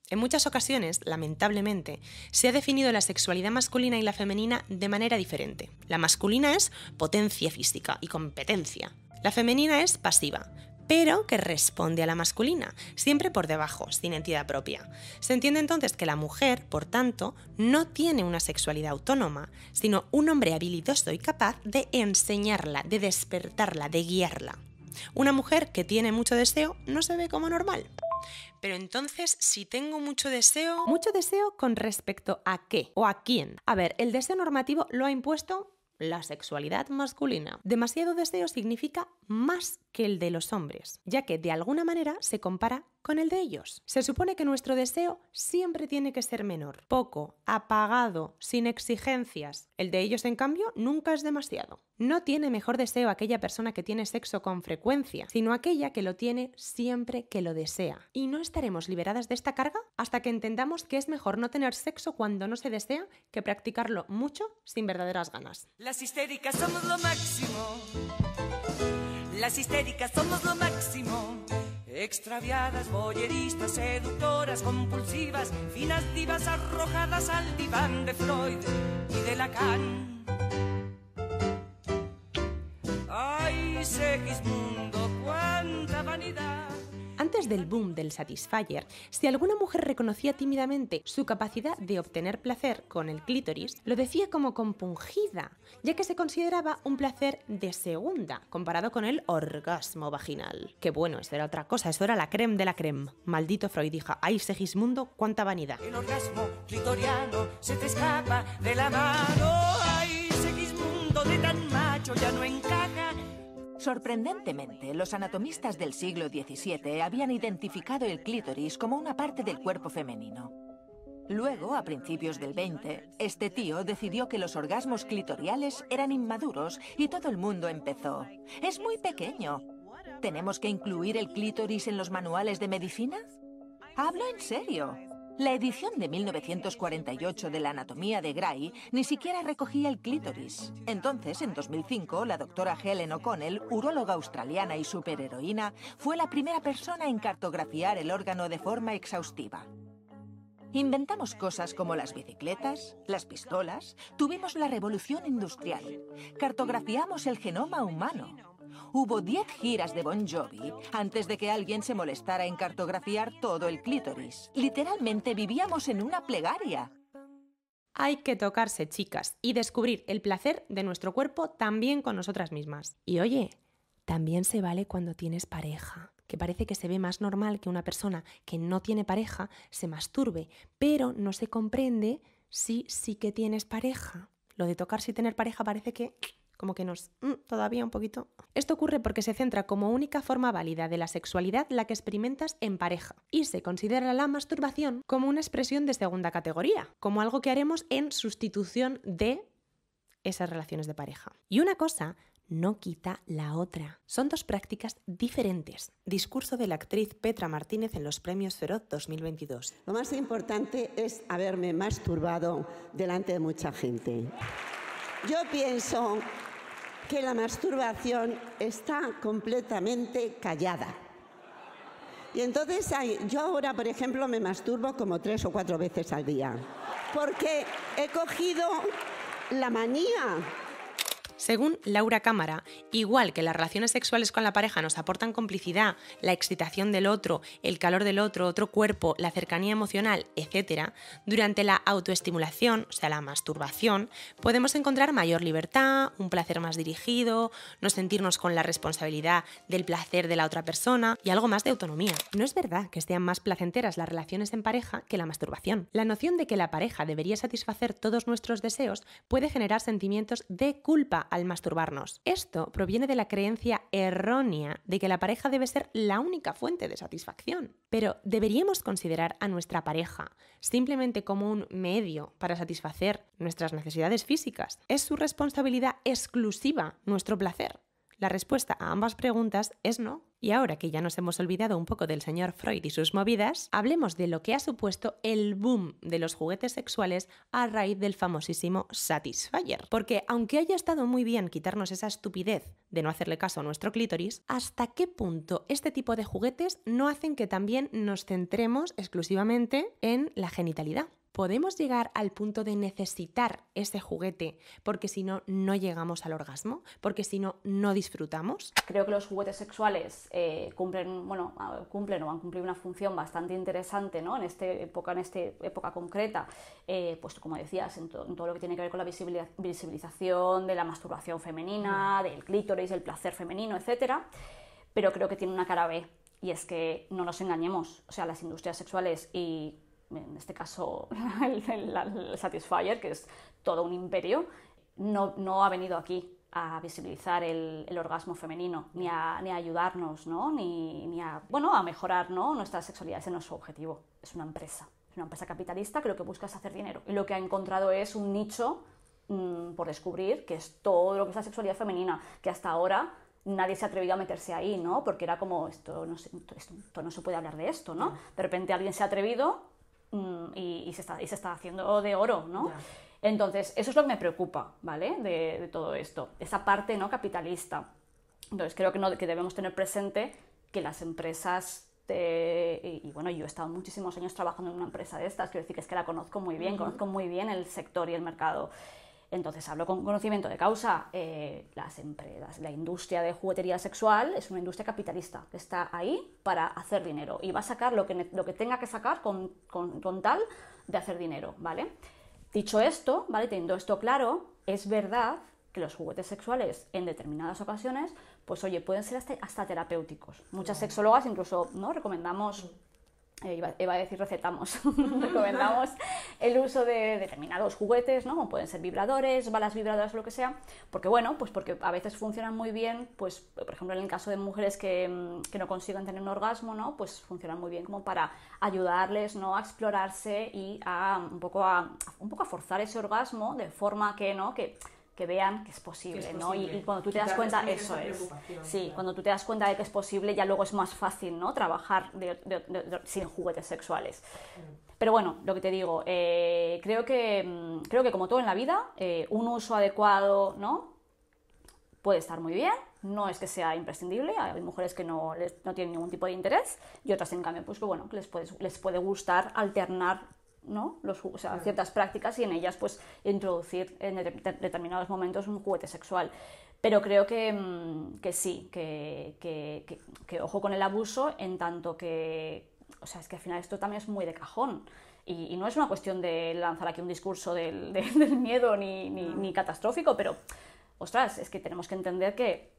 En muchas ocasiones, lamentablemente, se ha definido la sexualidad masculina y la femenina de manera diferente. La masculina es potencia física y competencia. La femenina es pasiva, pero que responde a la masculina, siempre por debajo, sin entidad propia. Se entiende entonces que la mujer, por tanto, no tiene una sexualidad autónoma, sino un hombre habilidoso y capaz de enseñarla, de despertarla, de guiarla. Una mujer que tiene mucho deseo no se ve como normal. Pero entonces, si tengo mucho deseo... Mucho deseo con respecto a qué o a quién. A ver, el deseo normativo lo ha impuesto la sexualidad masculina. Demasiado deseo significa más que el de los hombres, ya que de alguna manera se compara con el de ellos. Se supone que nuestro deseo siempre tiene que ser menor, poco, apagado, sin exigencias. El de ellos, en cambio, nunca es demasiado. No tiene mejor deseo aquella persona que tiene sexo con frecuencia, sino aquella que lo tiene siempre que lo desea. Y no estaremos liberadas de esta carga hasta que entendamos que es mejor no tener sexo cuando no se desea que practicarlo mucho sin verdaderas ganas. Las histéricas somos lo máximo. Las histéricas somos lo máximo. Extraviadas, boyeristas, seductoras, compulsivas, finas divas arrojadas al diván de Freud y de Lacan. del boom del Satisfyer, si alguna mujer reconocía tímidamente su capacidad de obtener placer con el clítoris, lo decía como compungida, ya que se consideraba un placer de segunda, comparado con el orgasmo vaginal. Qué bueno, eso era otra cosa, eso era la creme de la creme. Maldito Freud dijo, ay Segismundo, cuánta vanidad. El se escapa de la mano, de tan macho ya no Sorprendentemente, los anatomistas del siglo XVII habían identificado el clítoris como una parte del cuerpo femenino. Luego, a principios del 20, este tío decidió que los orgasmos clitoriales eran inmaduros y todo el mundo empezó. Es muy pequeño. ¿Tenemos que incluir el clítoris en los manuales de medicina? Hablo en serio. La edición de 1948 de la anatomía de Gray ni siquiera recogía el clítoris. Entonces, en 2005, la doctora Helen O'Connell, uróloga australiana y superheroína, fue la primera persona en cartografiar el órgano de forma exhaustiva. Inventamos cosas como las bicicletas, las pistolas, tuvimos la revolución industrial, cartografiamos el genoma humano, Hubo 10 giras de Bon Jovi antes de que alguien se molestara en cartografiar todo el clítoris. Literalmente vivíamos en una plegaria. Hay que tocarse, chicas, y descubrir el placer de nuestro cuerpo también con nosotras mismas. Y oye, también se vale cuando tienes pareja, que parece que se ve más normal que una persona que no tiene pareja se masturbe, pero no se comprende si sí que tienes pareja. Lo de tocarse y tener pareja parece que como que nos... Mm, todavía un poquito. Esto ocurre porque se centra como única forma válida de la sexualidad la que experimentas en pareja y se considera la masturbación como una expresión de segunda categoría, como algo que haremos en sustitución de esas relaciones de pareja. Y una cosa no quita la otra. Son dos prácticas diferentes. Discurso de la actriz Petra Martínez en los Premios Feroz 2022. Lo más importante es haberme masturbado delante de mucha gente. Yo pienso que la masturbación está completamente callada. Y entonces yo ahora, por ejemplo, me masturbo como tres o cuatro veces al día, porque he cogido la manía según Laura Cámara, igual que las relaciones sexuales con la pareja nos aportan complicidad, la excitación del otro, el calor del otro, otro cuerpo, la cercanía emocional, etc., durante la autoestimulación, o sea, la masturbación, podemos encontrar mayor libertad, un placer más dirigido, no sentirnos con la responsabilidad del placer de la otra persona y algo más de autonomía. No es verdad que sean más placenteras las relaciones en pareja que la masturbación. La noción de que la pareja debería satisfacer todos nuestros deseos puede generar sentimientos de culpa al masturbarnos. Esto proviene de la creencia errónea de que la pareja debe ser la única fuente de satisfacción. Pero deberíamos considerar a nuestra pareja simplemente como un medio para satisfacer nuestras necesidades físicas. Es su responsabilidad exclusiva nuestro placer. La respuesta a ambas preguntas es no. Y ahora que ya nos hemos olvidado un poco del señor Freud y sus movidas, hablemos de lo que ha supuesto el boom de los juguetes sexuales a raíz del famosísimo Satisfyer. Porque aunque haya estado muy bien quitarnos esa estupidez de no hacerle caso a nuestro clítoris, ¿hasta qué punto este tipo de juguetes no hacen que también nos centremos exclusivamente en la genitalidad? podemos llegar al punto de necesitar ese juguete, porque si no, no llegamos al orgasmo, porque si no, no disfrutamos. Creo que los juguetes sexuales eh, cumplen, bueno, cumplen o han cumplir una función bastante interesante ¿no? en, esta época, en esta época concreta, eh, pues como decías, en, en, todo lo que tiene que ver con la visibilización de la masturbación femenina, del clítoris, del placer femenino, etc. Pero creo que tiene una cara B. Y es que no nos engañemos, o sea, las industrias sexuales y en este caso *laughs* el, el, Satisfyer, que es todo un imperio, no, no ha venido aquí a visibilizar el, orgasmo femenino, ni a, ni ayudarnos, ¿no? ni, ni, a, bueno, a mejorar ¿no? nuestra sexualidad. Ese no es su objetivo, es una empresa. Es una empresa capitalista que lo que busca es hacer dinero. Y lo que ha encontrado es un nicho mm, por descubrir, que es todo lo que es la sexualidad femenina, que hasta ahora nadie se ha atrevido a meterse ahí, ¿no? Porque era como, esto no, se, esto, esto no se puede hablar de esto, ¿no? De repente alguien se ha atrevido Mm, y, se está, se está, haciendo de oro, ¿no? Entonces, eso es lo que me preocupa, ¿vale? De, todo esto, esa parte no capitalista. Entonces, creo que, no, que debemos tener presente que las empresas, de, y, bueno, yo he estado muchísimos años trabajando en una empresa de estas, quiero decir que es que la conozco muy bien, conozco muy bien el sector y el mercado. Entonces hablo con conocimiento de causa. Eh, las empresas, la industria de juguetería sexual es una industria capitalista que está ahí para hacer dinero y va a sacar lo que, lo que tenga que sacar con, tal de hacer dinero, ¿vale? Dicho esto, ¿vale? Teniendo esto claro, es verdad que los juguetes sexuales en determinadas ocasiones, pues oye, pueden ser hasta, hasta terapéuticos. Muchas sexólogas incluso, ¿no? Recomendamos eh, iba, a decir recetamos, *laughs* recomendamos el uso de determinados juguetes, ¿no? Como pueden ser vibradores, balas vibradoras o lo que sea, porque bueno, pues porque a veces funcionan muy bien, pues por ejemplo en el caso de mujeres que, mm, no consiguen tener un orgasmo, ¿no? Pues funcionan muy bien como para ayudarles, ¿no? A explorarse y a un poco a, un poco a forzar ese orgasmo de forma que, ¿no? Que que vean que es posible, ¿no? Y, cuando tú te das cuenta, eso es. Sí, cuando tú te das cuenta de que es posible, ya luego es más fácil, ¿no? Trabajar sin juguetes sexuales. Mm. Pero bueno, lo que te digo, eh, creo, que, mm, creo que como todo en la vida, eh, un uso adecuado, ¿no? Puede estar muy bien, no es que sea imprescindible, hay mujeres que no, no tienen ningún tipo de interés y otras en cambio, pues que bueno, les les puede gustar alternar ¿no? Los, ciertas prácticas y en ellas pues introducir en determinados momentos un juguete sexual. Pero creo que, mm, que sí, que, que, ojo con el abuso en tanto que, o sea, es que al final esto también es muy de cajón. Y, no es una cuestión de lanzar aquí un discurso del, *laughs* miedo ni catastrófico, pero, ostras, es que tenemos que entender que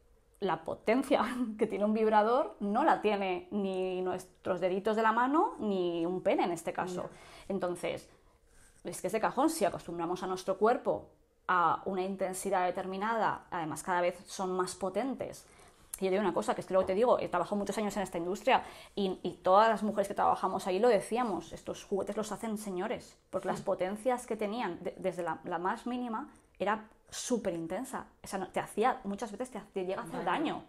la potencia *laughs* que tiene un vibrador no la tiene ni nuestros deditos de la mano ni un pene en este caso. Entonces, es que ese cajón, si acostumbramos a nuestro cuerpo a una intensidad determinada, además cada vez son más potentes. Y yo digo una cosa, que es que luego te digo, he trabajado muchos años en esta industria y, todas las mujeres que trabajamos ahí lo decíamos, estos juguetes los hacen señores, porque las potencias que tenían desde la, la más mínima era súper intensa. te hacía, muchas veces te, llega a hacer daño.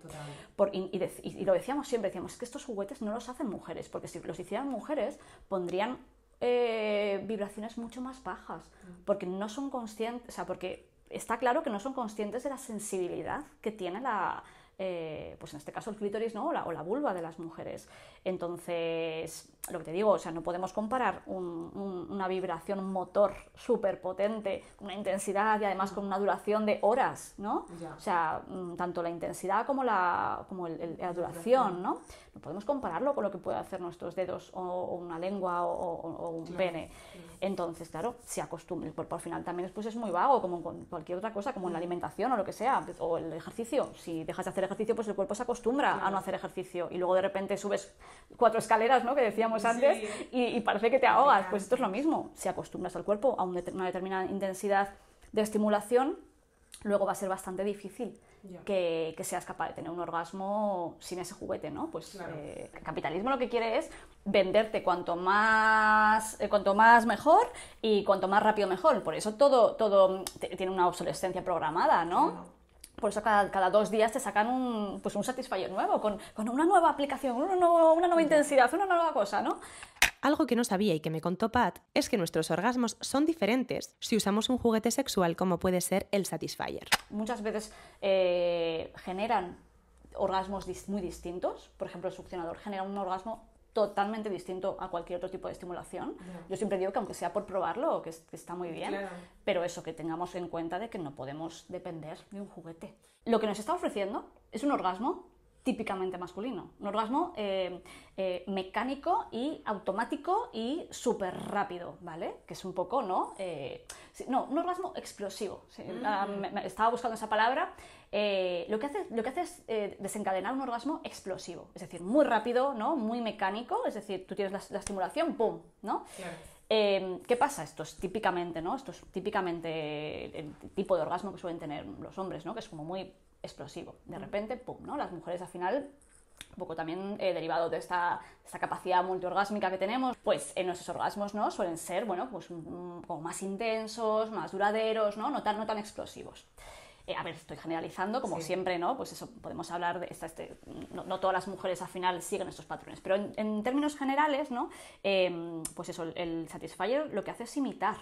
y, lo decíamos siempre, decíamos, que estos juguetes no los hacen mujeres, porque si los hicieran mujeres pondrían eh, vibraciones mucho más bajas, mm. porque no son conscientes, o sea, porque está claro que no son conscientes de la sensibilidad que tiene la, eh, pues en este caso el clítoris ¿no? o, la, vulva de las mujeres. Entonces, lo que te digo, o sea, no podemos comparar una vibración, un motor súper potente, una intensidad y además con una duración de horas, ¿no? O sea, mm, tanto la intensidad como la, como la duración, ¿no? No podemos compararlo con lo que puede hacer nuestros dedos o, una lengua o, un pene. Entonces, claro, se acostumbra, el cuerpo al final también pues, es muy vago, como con cualquier otra cosa, como en la alimentación o lo que sea, o el ejercicio. Si dejas de hacer ejercicio, pues el cuerpo se acostumbra a no hacer ejercicio y luego de repente subes cuatro escaleras, ¿no? Que decíamos antes y, parece que te ahogas. Pues esto es lo mismo. Si acostumbras al cuerpo a una determinada intensidad de estimulación, luego va a ser bastante difícil que, seas capaz de tener un orgasmo sin ese juguete, ¿no? Pues eh, el capitalismo lo que quiere es venderte cuanto más, eh, cuanto más mejor y cuanto más rápido mejor. Por eso todo, todo mm, tiene una obsolescencia programada, ¿no? por eso cada, dos días te sacan un, pues un Satisfyer nuevo, con, una nueva aplicación, una nueva, intensidad, una nueva cosa, ¿no? Algo que no sabía y que me contó Pat es que nuestros orgasmos son diferentes si usamos un juguete sexual como puede ser el Satisfyer. Muchas veces eh, generan orgasmos muy distintos. Por ejemplo, el succionador genera un orgasmo totalmente distinto a cualquier otro tipo de estimulación. Yo siempre digo que aunque sea por probarlo, que está muy bien, pero eso, que tengamos en cuenta de que no podemos depender de un juguete. Lo que nos está ofreciendo es un orgasmo típicamente masculino. Un orgasmo eh, eh, mecánico y automático y súper rápido, ¿vale? Que es un poco, ¿no? Eh, no, un orgasmo explosivo. Mm. estaba buscando esa palabra. lo, que hace, lo que es desencadenar un orgasmo explosivo, es decir, muy rápido, ¿no? Muy mecánico, es decir, tú tienes la, estimulación, ¡pum! ¿no? Em, ¿Qué pasa? Esto es típicamente, ¿no? Esto es típicamente el, tipo de orgasmo que suelen tener los hombres, ¿no? Que es como muy explosivo. De repente, ¡pum!, ¿no? Las mujeres al final un poco también eh, derivado de esta, capacidad multiorgásmica que tenemos, pues en nuestros orgasmos ¿no? suelen ser bueno, pues, más intensos, más duraderos, ¿no? No, tan, tan explosivos. Eh, a ver, estoy generalizando, como siempre, ¿no? Pues eso, podemos hablar de... Esta, este, no, todas las mujeres al final siguen estos patrones, pero en, términos generales, ¿no? Em, pues eso, el, satisfyer lo que hace es imitar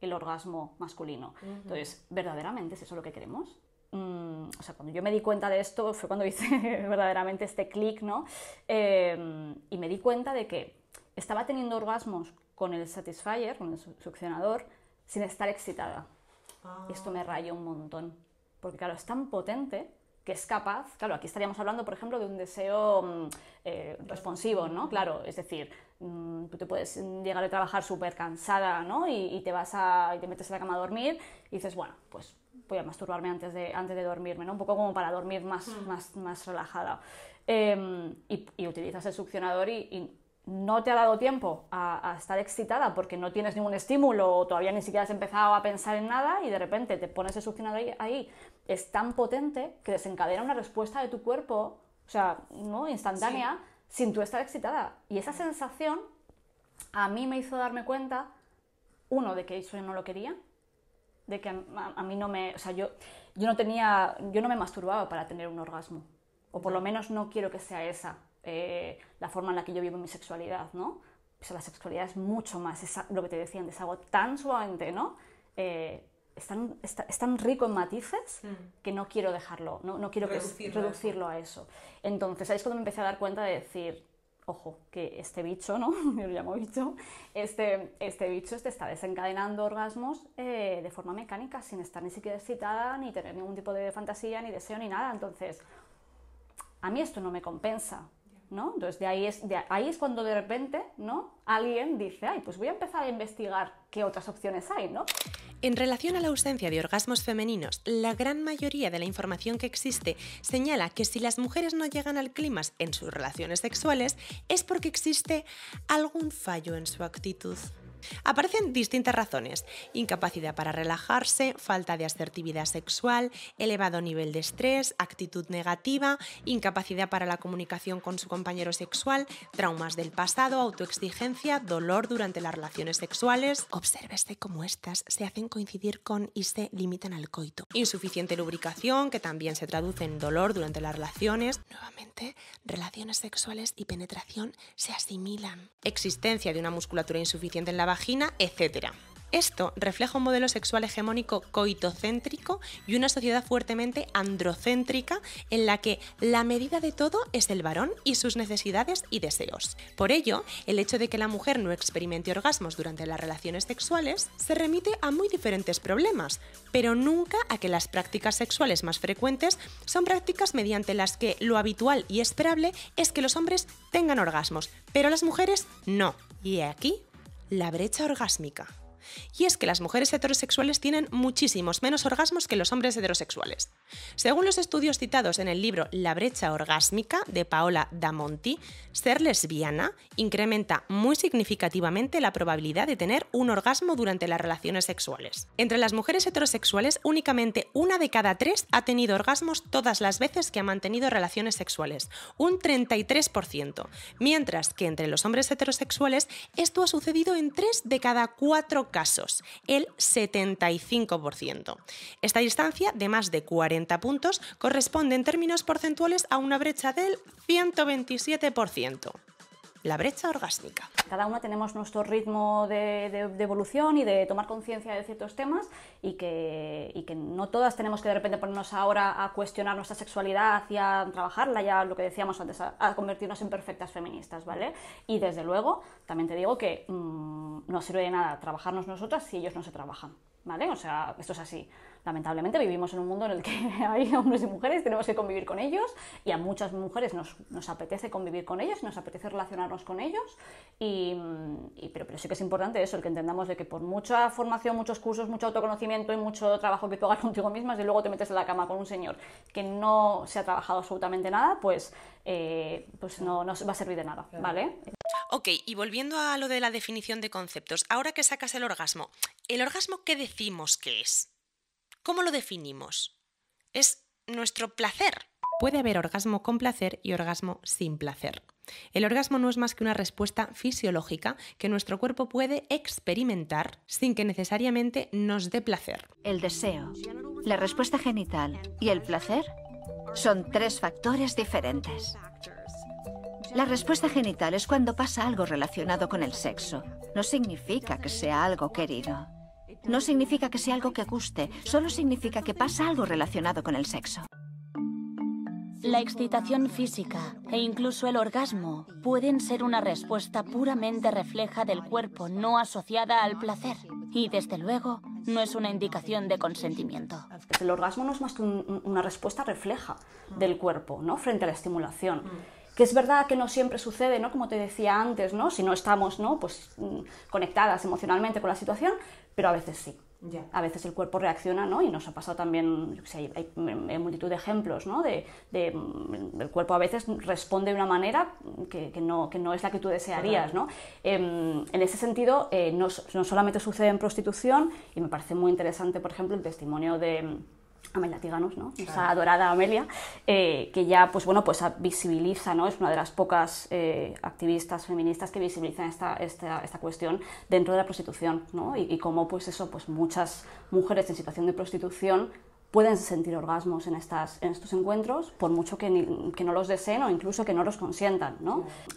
el orgasmo masculino. Entonces, ¿verdaderamente es eso lo que queremos? Mm, o sea, cuando yo me di cuenta de esto fue cuando hice *laughs* verdaderamente este clic, ¿no? Em, y me di cuenta de que estaba teniendo orgasmos con el satisfier, con el succionador, sin estar excitada. Y esto me ah. rayó un montón, porque claro, es tan potente que es capaz, claro, aquí estaríamos hablando, por ejemplo, de un deseo mm, eh, responsivo, ¿no? Claro, es decir, mm, tú te puedes llegar a trabajar súper cansada, ¿no? Y, y, te vas a, y te metes a la cama a dormir y dices, bueno, pues voy a masturbarme antes de, antes de dormirme, ¿no? Un poco como para dormir más, hmm. más, más relajada. Em, y, utilizas el succionador y, no te ha dado tiempo a, estar excitada porque no tienes ningún estímulo o todavía ni siquiera has empezado a pensar en nada y de repente te pones el succionador ahí, ahí. es tan potente que desencadena una respuesta de tu cuerpo, o sea, ¿no? Instantánea, sin tú estar excitada. Y esa sensación a mí me hizo darme cuenta, uno, de que eso yo no lo quería, de que a, mí no me, o sea, yo, yo no tenía, yo no me masturbaba para tener un orgasmo, o por lo menos no quiero que sea esa eh, la forma en la que yo vivo mi sexualidad, ¿no? O la sexualidad es mucho más, es lo que te decían, es algo tan suave, ¿no? Eh, es, tan, rico en matices hmm. que no quiero dejarlo, no, quiero reducirlo. reducirlo a eso. Entonces, ahí es cuando me empecé a dar cuenta de decir, ojo, que este bicho, ¿no? *laughs* Yo lo llamo bicho, este, este bicho este está desencadenando orgasmos eh, de forma mecánica, sin estar ni siquiera excitada, ni tener ningún tipo de fantasía, ni deseo, ni nada. Entonces, a mí esto no me compensa. Entonces de ahí es, ahí es cuando de repente, ¿no? Alguien dice, ay, pues voy a empezar a investigar qué otras opciones hay, ¿no? En relación a la ausencia de orgasmos femeninos, la gran mayoría de la información que existe señala que si las mujeres no llegan al clima en sus relaciones sexuales es porque existe algún fallo en su actitud. Aparecen distintas razones, incapacidad para relajarse, falta de asertividad sexual, elevado nivel de estrés, actitud negativa, incapacidad para la comunicación con su compañero sexual, traumas del pasado, autoexigencia, dolor durante las relaciones sexuales. Obsérvese cómo estas se hacen coincidir con y se limitan al coito. Insuficiente lubricación, que también se traduce en dolor durante las relaciones. Nuevamente, relaciones sexuales y penetración se asimilan. Existencia de una musculatura insuficiente en la vagina, etc. Esto refleja un modelo sexual hegemónico coitocéntrico y una sociedad fuertemente androcéntrica en la que la medida de todo es el varón y sus necesidades y deseos. Por ello, el hecho de que la mujer no experimente orgasmos durante las relaciones sexuales se remite a muy diferentes problemas, pero nunca a que las prácticas sexuales más frecuentes son prácticas mediante las que lo habitual y esperable es que los hombres tengan orgasmos, pero las mujeres no. Y aquí la brecha orgásmica y es que las mujeres heterosexuales tienen muchísimos menos orgasmos que los hombres heterosexuales. Según los estudios citados en el libro La brecha orgásmica de Paola Damonti, ser lesbiana incrementa muy significativamente la probabilidad de tener un orgasmo durante las relaciones sexuales. Entre las mujeres heterosexuales, únicamente una de cada tres ha tenido orgasmos todas las veces que ha mantenido relaciones sexuales, un 33%, mientras que entre los hombres heterosexuales esto ha sucedido en tres de cada cuatro casos casos, el 75%. Esta distancia de más de 40 puntos corresponde en términos porcentuales a una brecha del 127% la brecha orgástica. Cada una tenemos nuestro ritmo de, evolución y de tomar conciencia de ciertos temas y que, no todas tenemos que de repente ponernos ahora a cuestionar nuestra sexualidad y a trabajarla, ya lo que decíamos antes, a, convertirnos en perfectas feministas, ¿vale? Y desde luego, también te digo que mm, no sirve de nada trabajarnos nosotras si ellos no se trabajan, ¿vale? O sea, esto es así lamentablemente vivimos en un mundo en el que *laughs* hay hombres y mujeres, tenemos que convivir con ellos y a muchas mujeres nos, apetece convivir con ellos, nos apetece relacionarnos con ellos, pero, pero sí que es importante eso, el que entendamos de que por mucha formación, muchos cursos, mucho autoconocimiento y mucho trabajo que tú hagas *laughs* contigo misma, si luego te metes en la cama con un señor que no se ha trabajado absolutamente nada, pues, eh, pues no, nos va a servir de nada, ¿vale? Ok, y volviendo a lo de la definición de conceptos, ahora que sacas el orgasmo, ¿el orgasmo qué decimos que es? ¿Cómo lo definimos? Es nuestro placer. Puede haber orgasmo con placer y orgasmo sin placer. El orgasmo no es más que una respuesta fisiológica que nuestro cuerpo puede experimentar sin que necesariamente nos dé placer. El deseo, la respuesta genital y el placer son tres factores diferentes. La respuesta genital es cuando pasa algo relacionado con el sexo. No significa que sea algo querido. No significa que sea algo que guste, solo significa que pasa algo relacionado con el sexo. La excitación física e incluso el orgasmo pueden ser una respuesta puramente refleja del cuerpo no asociada al placer y desde luego no es una indicación de consentimiento. El orgasmo no es más que una respuesta refleja del cuerpo ¿no? frente a la estimulación. Mm que es verdad que no siempre sucede, ¿no? Como te decía antes, ¿no? Si no estamos, ¿no? Pues mm, conectadas emocionalmente con la situación, pero a veces sí. A veces el cuerpo reacciona, ¿no? Y nos ha pasado también, hay, multitud de ejemplos, ¿no? De, mm, el cuerpo a veces responde de una manera que, no, no, es la que tú desearías, ¿no? Em, en ese sentido, eh, no solamente sucede en prostitución, y me parece muy interesante, por ejemplo, el testimonio de Amelia Tiganos, ¿no? esa adorada Amelia, eh, que ya pues, bueno, pues visibiliza, ¿no? es una de las pocas eh, activistas feministas que visibilizan esta, esta, cuestión dentro de la prostitución ¿no? y, y cómo pues eso, pues muchas mujeres en situación de prostitución pueden sentir orgasmos en, estas, en estos encuentros, por mucho que, que, no los deseen o incluso que no los consientan.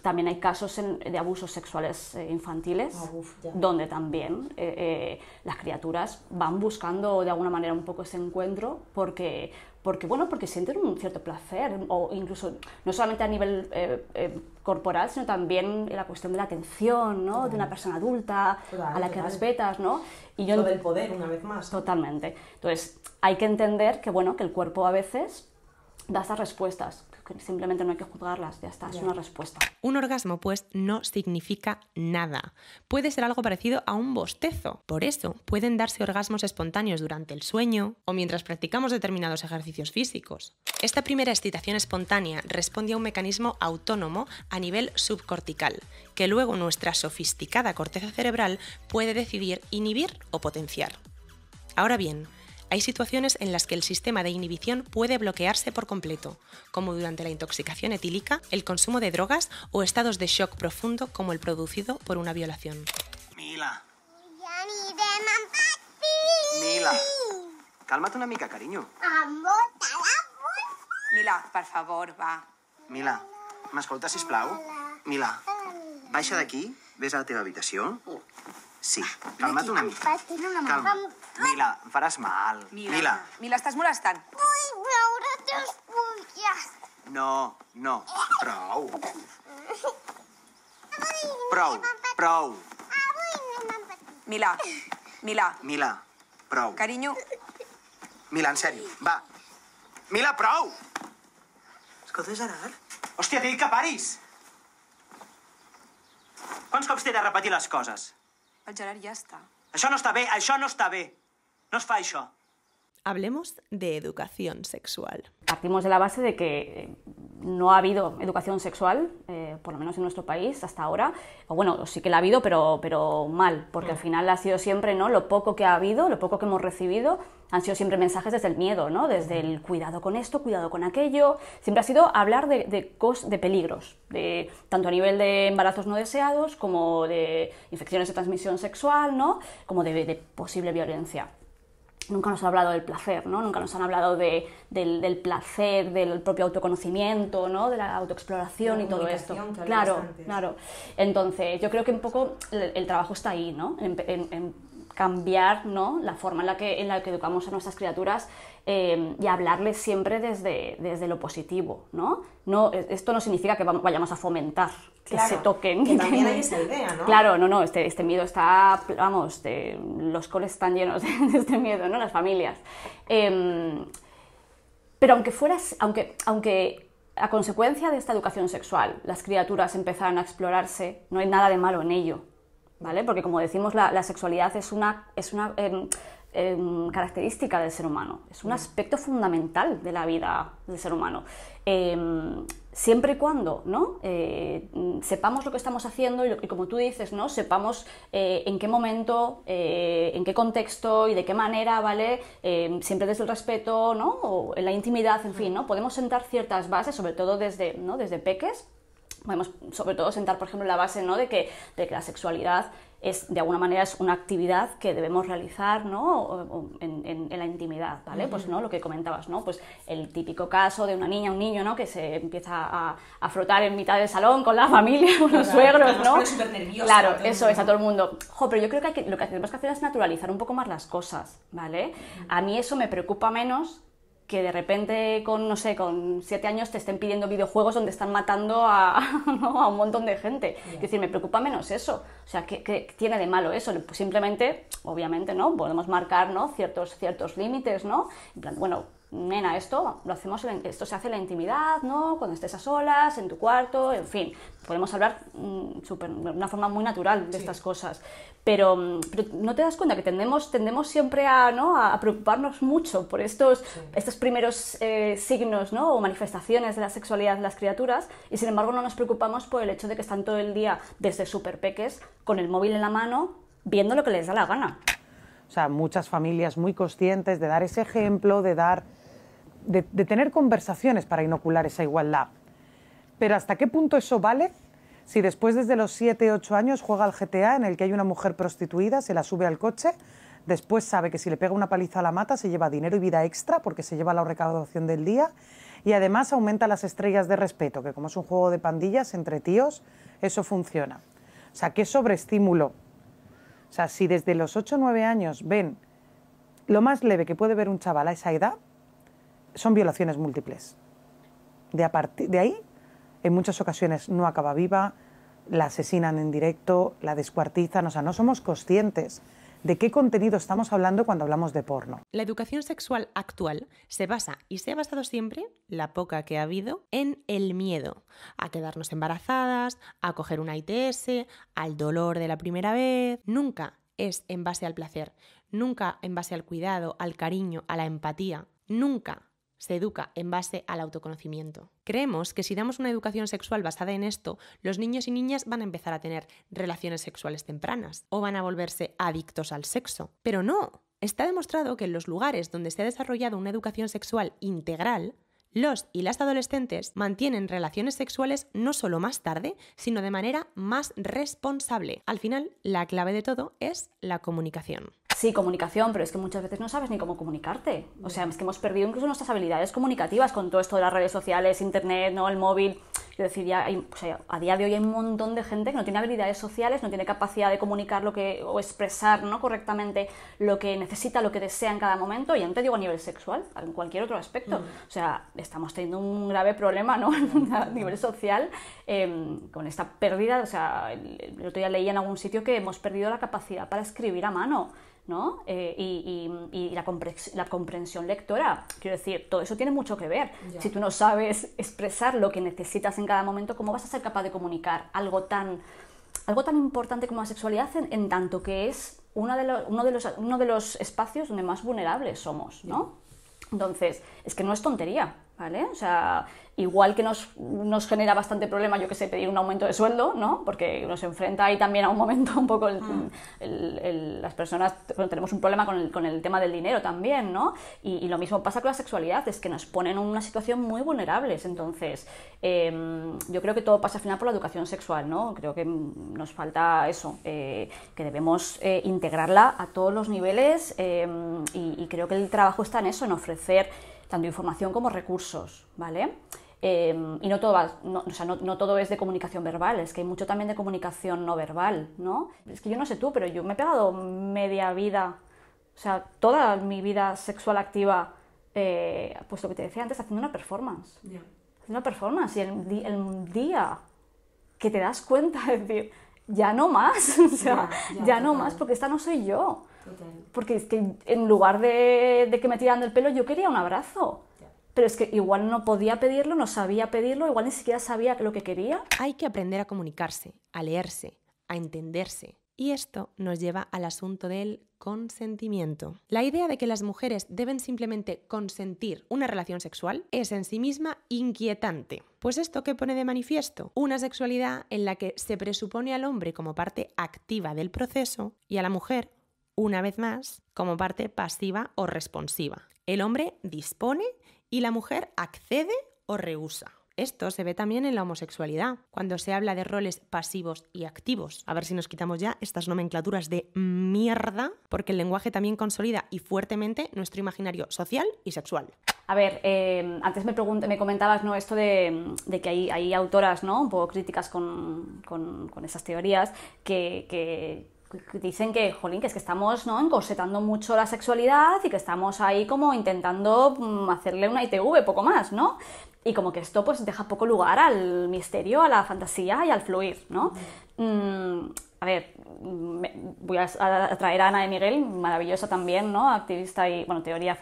También hay casos de abusos sexuales eh, infantiles, ah, donde también eh, eh, las criaturas van buscando de alguna manera un poco ese encuentro, porque porque bueno, porque sienten un cierto placer, o incluso no solamente a nivel eh, eh, corporal, sino también la cuestión de la atención, ¿no? De una persona adulta, a la que respetas, ¿no? Y yo Lo el poder, una vez más. Totalmente. Entonces, hay que entender que bueno, que el cuerpo a veces da esas respuestas. simplemente no hay que juzgarlas, ya está, es una respuesta. Un orgasmo, pues, no significa nada. Puede ser algo parecido a un bostezo. Por eso, pueden darse orgasmos espontáneos durante el sueño o mientras practicamos determinados ejercicios físicos. Esta primera excitación espontánea responde a un mecanismo autónomo a nivel subcortical, que luego nuestra sofisticada corteza cerebral puede decidir inhibir o potenciar. Ahora bien, hay situaciones en las que el sistema de inhibición puede bloquearse por completo, como durante la intoxicación etílica, el consumo de drogas o estados de shock profundo como el producido por una violación. Mila. Mila. Cálmate una mica, cariño. Mila, por favor, va. Mila, m'escolta, sisplau? Mila, de aquí, ves a la habitación. habitación. Sí, ah, calma't una mica. Calma. Mila, em faràs mal. Mila. Mila, Mila estàs molestant. Vull veure teus fulles. No, no, prou. Prou, prou. Mila, Mila. Mila, prou. Carinyo. Mila, en sèrio, va. Mila, prou! Escolta, Gerard. Hòstia, t'he dit que paris! Quants cops t'he de repetir les coses? El Gerard no está bien! ¡Eso no está bien! No es fa Hablemos de educación sexual. Partimos de la base de que eh, no ha habido educación sexual, eh, por lo menos en nuestro país hasta ahora. O bueno, sí que la ha habido, pero, pero mal, porque mm. al final ha sido siempre ¿no? lo poco que ha habido, lo poco que hemos recibido, han sido siempre mensajes desde el miedo, ¿no? Desde el cuidado con esto, cuidado con aquello. Siempre ha sido hablar de, de, de peligros, de, tanto a nivel de embarazos no deseados como de infecciones de transmisión sexual, ¿no? Como de, posible violencia. Nunca nos han hablado del placer, ¿no? Nunca nos han hablado de, del, placer, del propio autoconocimiento, ¿no? De la autoexploración y todo esto. Claro, claro. Entonces, yo creo que un poco el, trabajo está ahí, ¿no? en cambiar ¿no? la forma en la, que, en la que educamos a nuestras criaturas eh, y hablarles siempre desde, desde lo positivo. ¿no? No, esto no significa que vayamos a fomentar que se toquen. también hay idea, ¿no? Claro, no, no, este, este miedo está, vamos, eh, los coles están llenos *laughs* de este miedo, ¿no? Las familias. Em, pero aunque fueras, aunque, aunque a consecuencia de esta educación sexual las criaturas empezaran a explorarse, no hay nada de malo en ello. Porque como decimos, la, sexualidad es una, es una em, em, característica del ser humano, es un mm. aspecto fundamental de la vida del ser humano. Em, siempre y cuando eh, sepamos lo que estamos haciendo y, como tú dices, ¿no? sepamos eh, en qué momento, eh, en qué contexto y de qué manera, ¿vale? siempre desde el respeto, O en la intimidad, en fin, mm. ¿no? Podemos sentar ciertas bases, sobre todo desde, ¿no? desde peques, podemos sobre todo sentar, por ejemplo, la base ¿no? de, que, de que la sexualidad es, de alguna manera es una actividad que debemos realizar ¿no? en, la intimidad, ¿vale? Pues ¿no? lo que comentabas, ¿no? Pues el típico caso de una niña, un niño, ¿no? Que se empieza a, frotar en mitad del salón con la *laughs* familia, con los suegros, ¿no? Claro, eso es a todo el mundo. pero yo creo que, lo que tenemos que hacer es naturalizar un poco más las cosas, ¿vale? A mí eso me preocupa menos que de repente con, no sé, con siete años te estén pidiendo videojuegos donde están matando a, *laughs* un montón de gente. Es decir, me preocupa menos eso. O sea, ¿qué, ¿qué, tiene de malo eso? Pues simplemente, obviamente, ¿no? Podemos marcar, Ciertos, ciertos límites, ¿no? En plan, bueno, nena, esto lo hacemos, esto se hace en la intimidad, ¿no? Cuando estés a solas, en tu cuarto, en fin, podemos hablar mm, super, de una forma muy natural de estas cosas. Mm, pero, no te das cuenta que tendemos, tendemos siempre a, ¿no? a preocuparnos mucho por estos, estos primeros eh, signos ¿no? o manifestaciones de la sexualidad de las criaturas y sin embargo no nos preocupamos por el hecho de que están todo el día desde súper peques con el móvil en la mano viendo lo que les da la gana. O sea, muchas familias muy conscientes de dar ese ejemplo, de dar de, tener conversaciones para inocular esa igualdad. Pero ¿hasta qué punto eso vale si después desde los 7, 8 años juega al GTA en el que hay una mujer prostituida, se la sube al coche, después sabe que si le pega una paliza a la mata se lleva dinero y vida extra porque se lleva la recaudación del día y además aumenta las estrellas de respeto, que como es un juego de pandillas entre tíos, eso funciona. O sea, qué sobreestímulo. O sea, si desde los 8 9 años ven lo más leve que puede ver un chaval a esa edad, son violaciones múltiples. De, ahí, en muchas ocasiones no acaba viva, la asesinan en directo, la descuartizan, o sea, no somos conscientes de qué contenido estamos hablando cuando hablamos de porno. La educación sexual actual se basa y se ha basado siempre, la poca que ha habido, en el miedo a quedarnos embarazadas, a coger una ITS, al dolor de la primera vez. Nunca es en base al placer, nunca en base al cuidado, al cariño, a la empatía, nunca se educa en base al autoconocimiento. Creemos que si damos una educación sexual basada en esto, los niños y niñas van a empezar a tener relaciones sexuales tempranas o van a volverse adictos al sexo. Pero no, está demostrado que en los lugares donde se ha desarrollado una educación sexual integral, los y las adolescentes mantienen relaciones sexuales no solo más tarde, sino de manera más responsable. Al final, la clave de todo es la comunicación sí, comunicación, pero es que muchas veces no sabes ni cómo comunicarte. O sea, es que hemos perdido incluso nuestras habilidades comunicativas con todo esto de las redes sociales, internet, ¿no? el móvil. yo decir, a día de hoy hay un montón de gente que no tiene habilidades sociales, no tiene capacidad de comunicar lo que, o expresar ¿no? correctamente lo que necesita, lo que desea en cada momento, y antes digo a nivel sexual, en cualquier otro aspecto. Mm. O sea, estamos teniendo un grave problema ¿no? *laughs* a nivel social em, con esta pérdida. O sea, el, el otro día leí en algún sitio que hemos perdido la capacidad para escribir a mano. ¿no? Eh, y, la, comprensión, lectora. Quiero decir, todo eso tiene mucho que ver. Si tú no sabes expresar lo que necesitas en cada momento, ¿cómo vas a ser capaz de comunicar algo tan, algo tan importante como la sexualidad en, tanto que es uno, de los, de espacios donde más vulnerables somos, ¿no? Entonces, es que no es tontería. O sea, igual que nos, nos genera bastante problema, yo que sé, pedir un aumento de sueldo, ¿no? Porque nos enfrenta ahí también a un momento un poco ah. las personas, tenemos un problema con, con el, tema del dinero también, ¿no? Y, lo mismo pasa con la sexualidad, es que nos ponen en una situación muy vulnerables, entonces em, yo creo que todo pasa al final por la educación sexual, ¿no? Creo que nos falta eso, eh, que debemos eh, integrarla a todos los niveles em, y, y creo que el trabajo está en eso, en ofrecer tanto información como recursos, ¿vale? Em, y no todo, todo es de comunicación verbal, es que hay mucho también de comunicación no verbal, ¿no? Es que yo no sé tú, pero yo me he pegado media vida, o sea, toda mi vida sexual activa, eh, pues lo que te decía antes, haciendo una performance. una performance y el, día que te das cuenta, es decir, ya no más, *laughs* o sea, ya no más, porque esta no soy yo. Porque es que en lugar de, que me tiraran el pelo, yo quería un abrazo. Pero es que igual no podía pedirlo, no sabía pedirlo, igual ni siquiera sabía lo que quería. Hay que aprender a comunicarse, a leerse, a entenderse. Y esto nos lleva al asunto del consentimiento. La idea de que las mujeres deben simplemente consentir una relación sexual es en sí misma inquietante. Pues esto que pone de manifiesto una sexualidad en la que se presupone al hombre como parte activa del proceso y a la mujer una vez más, como parte pasiva o responsiva. El hombre dispone y la mujer accede o rehúsa. Esto se ve también en la homosexualidad, cuando se habla de roles pasivos y activos. A ver si nos quitamos ya estas nomenclaturas de mierda, porque el lenguaje también consolida y fuertemente nuestro imaginario social y sexual. A ver, eh, antes me, comentabas ¿no? esto de, que hay, hay, autoras ¿no? un poco críticas con, con esas teorías que dicen que, jolín, que es que estamos ¿no? encorsetando mucho la sexualidad y que estamos ahí como intentando mm, hacerle una ITV, poco más, ¿no? Y como que esto pues deja poco lugar al misterio, a la fantasía y al fluir, ¿no? Mm, a ver, voy a, traer a Ana de Miguel, maravillosa también, ¿no? Activista y, bueno, teoría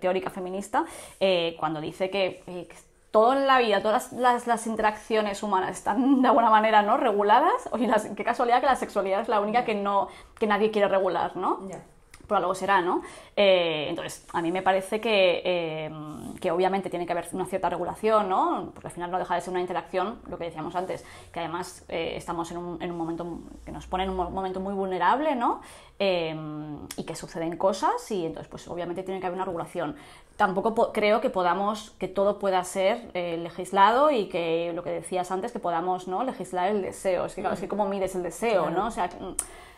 teórica feminista, eh, cuando dice que eh, todo en la vida, todas las, interacciones humanas están de alguna manera ¿no? reguladas, oye, qué casualidad que la sexualidad es la única que, no, que nadie quiere regular, ¿no? Yeah luego algo será, ¿no? Eh, entonces, a mí me parece em, que, obviamente tiene que haber una cierta regulación, ¿no? Porque al final no deja de ser una interacción, lo que decíamos antes, que además eh, estamos en un, en un, momento que nos pone en un momento muy vulnerable, ¿no? Em, y que suceden cosas y entonces, pues obviamente tiene que haber una regulación tampoco creo que podamos, que todo pueda ser eh, legislado y que lo que decías antes, que podamos ¿no? legislar el deseo. Es que, claro, es cómo mides el deseo, ¿no? O sea, mm,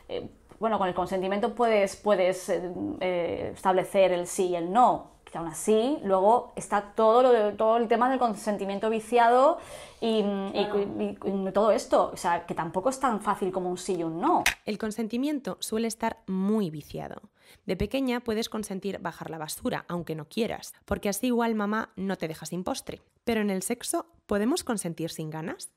eh, bueno, con el consentimiento puedes, puedes eh, establecer el sí y el no, que aún así luego está todo, todo el tema del consentimiento viciado y, y, todo esto, o sea, que tampoco es tan fácil como un sí y un no. El consentimiento suele estar muy viciado. De pequeña puedes consentir bajar la basura, aunque no quieras, porque así igual mamá no te deja sin postre. Pero en el sexo, ¿podemos consentir sin ganas?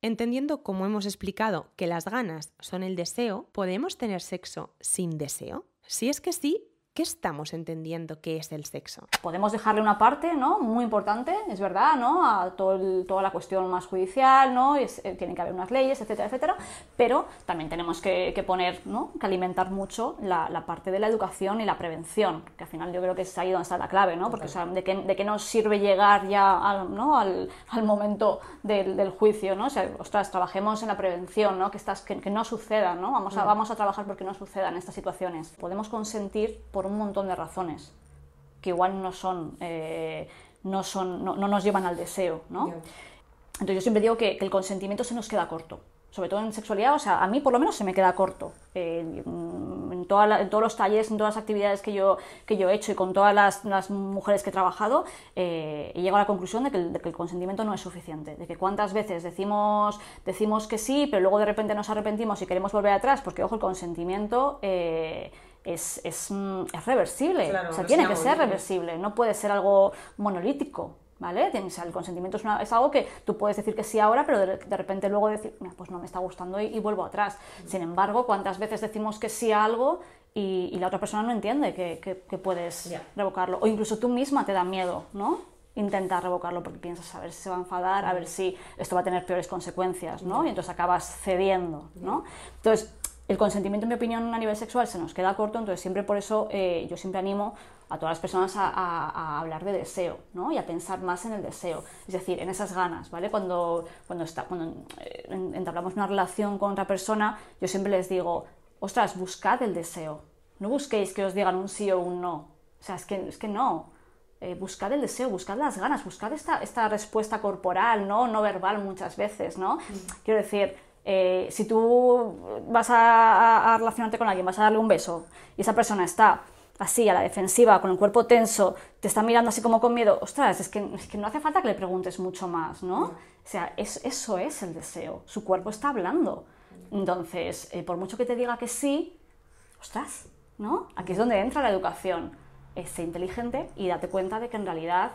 Entendiendo, como hemos explicado, que las ganas son el deseo, ¿podemos tener sexo sin deseo? Si es que sí, ¿Qué estamos entendiendo que es el sexo? Podemos dejarle una parte, ¿no? Muy importante, es verdad, ¿no? A toda la cuestión más judicial, ¿no? Es, eh, tienen que haber unas leyes, etcétera, etcétera. Pero también tenemos que, poner, ¿no? Que alimentar mucho la, parte de la educación y la prevención, que al final yo creo que es ahí donde está la clave, ¿no? Porque, o sea, ¿de qué, de nos sirve llegar ya al, ¿no? al, al momento del, del, juicio, ¿no? O sea, ostras, trabajemos en la prevención, ¿no? Que, estas, que, no sucedan, ¿no? Vamos a, vamos a trabajar porque no sucedan estas situaciones. Podemos consentir por por un montón de razones que igual no son, eh, no, son no, nos llevan al deseo, ¿no? Entonces yo siempre digo que, el consentimiento se nos queda corto, sobre todo en sexualidad, o sea, a mí por lo menos se me queda corto. Eh, en, en, todos los talleres, en todas las actividades que yo, que yo he hecho y con todas las, las mujeres que he trabajado, eh, a la conclusión de que, el, consentimiento no es suficiente, de que cuántas veces decimos, decimos que sí, pero luego de repente nos arrepentimos y queremos volver atrás, porque ojo, el consentimiento... Eh, Mm, es, reversible, o sea, tiene que ser reversible, no puede ser algo monolítico. ¿Vale? el consentimiento es, algo que tú puedes decir que sí ahora, pero de, repente luego decir, pues no me está gustando y, vuelvo atrás. Sin embargo, ¿cuántas veces decimos que sí a algo y, la otra persona no entiende que, puedes revocarlo? O incluso tú misma te da miedo, ¿no? intentar revocarlo porque piensas a ver si se va a enfadar, a ver si esto va a tener peores consecuencias, ¿no? Y entonces acabas cediendo, ¿no? Entonces, el consentimiento, en mi opinión, a nivel sexual se nos queda corto, entonces siempre por eso eh, yo siempre animo a todas las personas a, hablar de deseo, ¿no? Y a pensar más en el deseo, es decir, en esas ganas, ¿vale? Cuando, cuando, está, cuando eh, entablamos una relación con otra persona, yo siempre les digo, ostras, buscad el deseo, no busquéis que os digan un sí o un no, o sea, es que, es que no, eh, buscad el deseo, buscad las ganas, buscad esta, esta respuesta corporal, ¿no? No verbal muchas veces, ¿no? Mm. Quiero decir eh, si tú vas a, relacionarte con alguien, vas a darle un beso y esa persona está así, a la defensiva, con el cuerpo tenso, te está mirando así como con miedo, ostras, es que, no hace falta que le preguntes mucho más, ¿no? O sea, eso es el deseo, su cuerpo está hablando. Entonces, eh, por mucho que te diga que sí, ostras, ¿no? Aquí es donde entra la educación. Eh, sé inteligente y date cuenta de que en realidad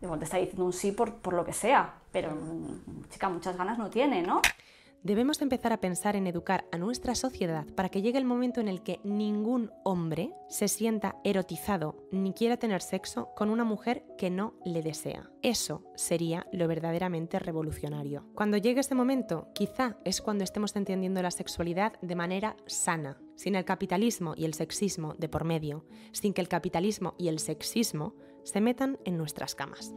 te está diciendo un sí por lo que sea, pero mm, chica, muchas ganas no tiene, ¿no? Debemos empezar a pensar en educar a nuestra sociedad para que llegue el momento en el que ningún hombre se sienta erotizado ni quiera tener sexo con una mujer que no le desea. Eso sería lo verdaderamente revolucionario. Cuando llegue ese momento, quizá es cuando estemos entendiendo la sexualidad de manera sana, sin el capitalismo y el sexismo de por medio, sin que el capitalismo y el sexismo se metan en nuestras camas.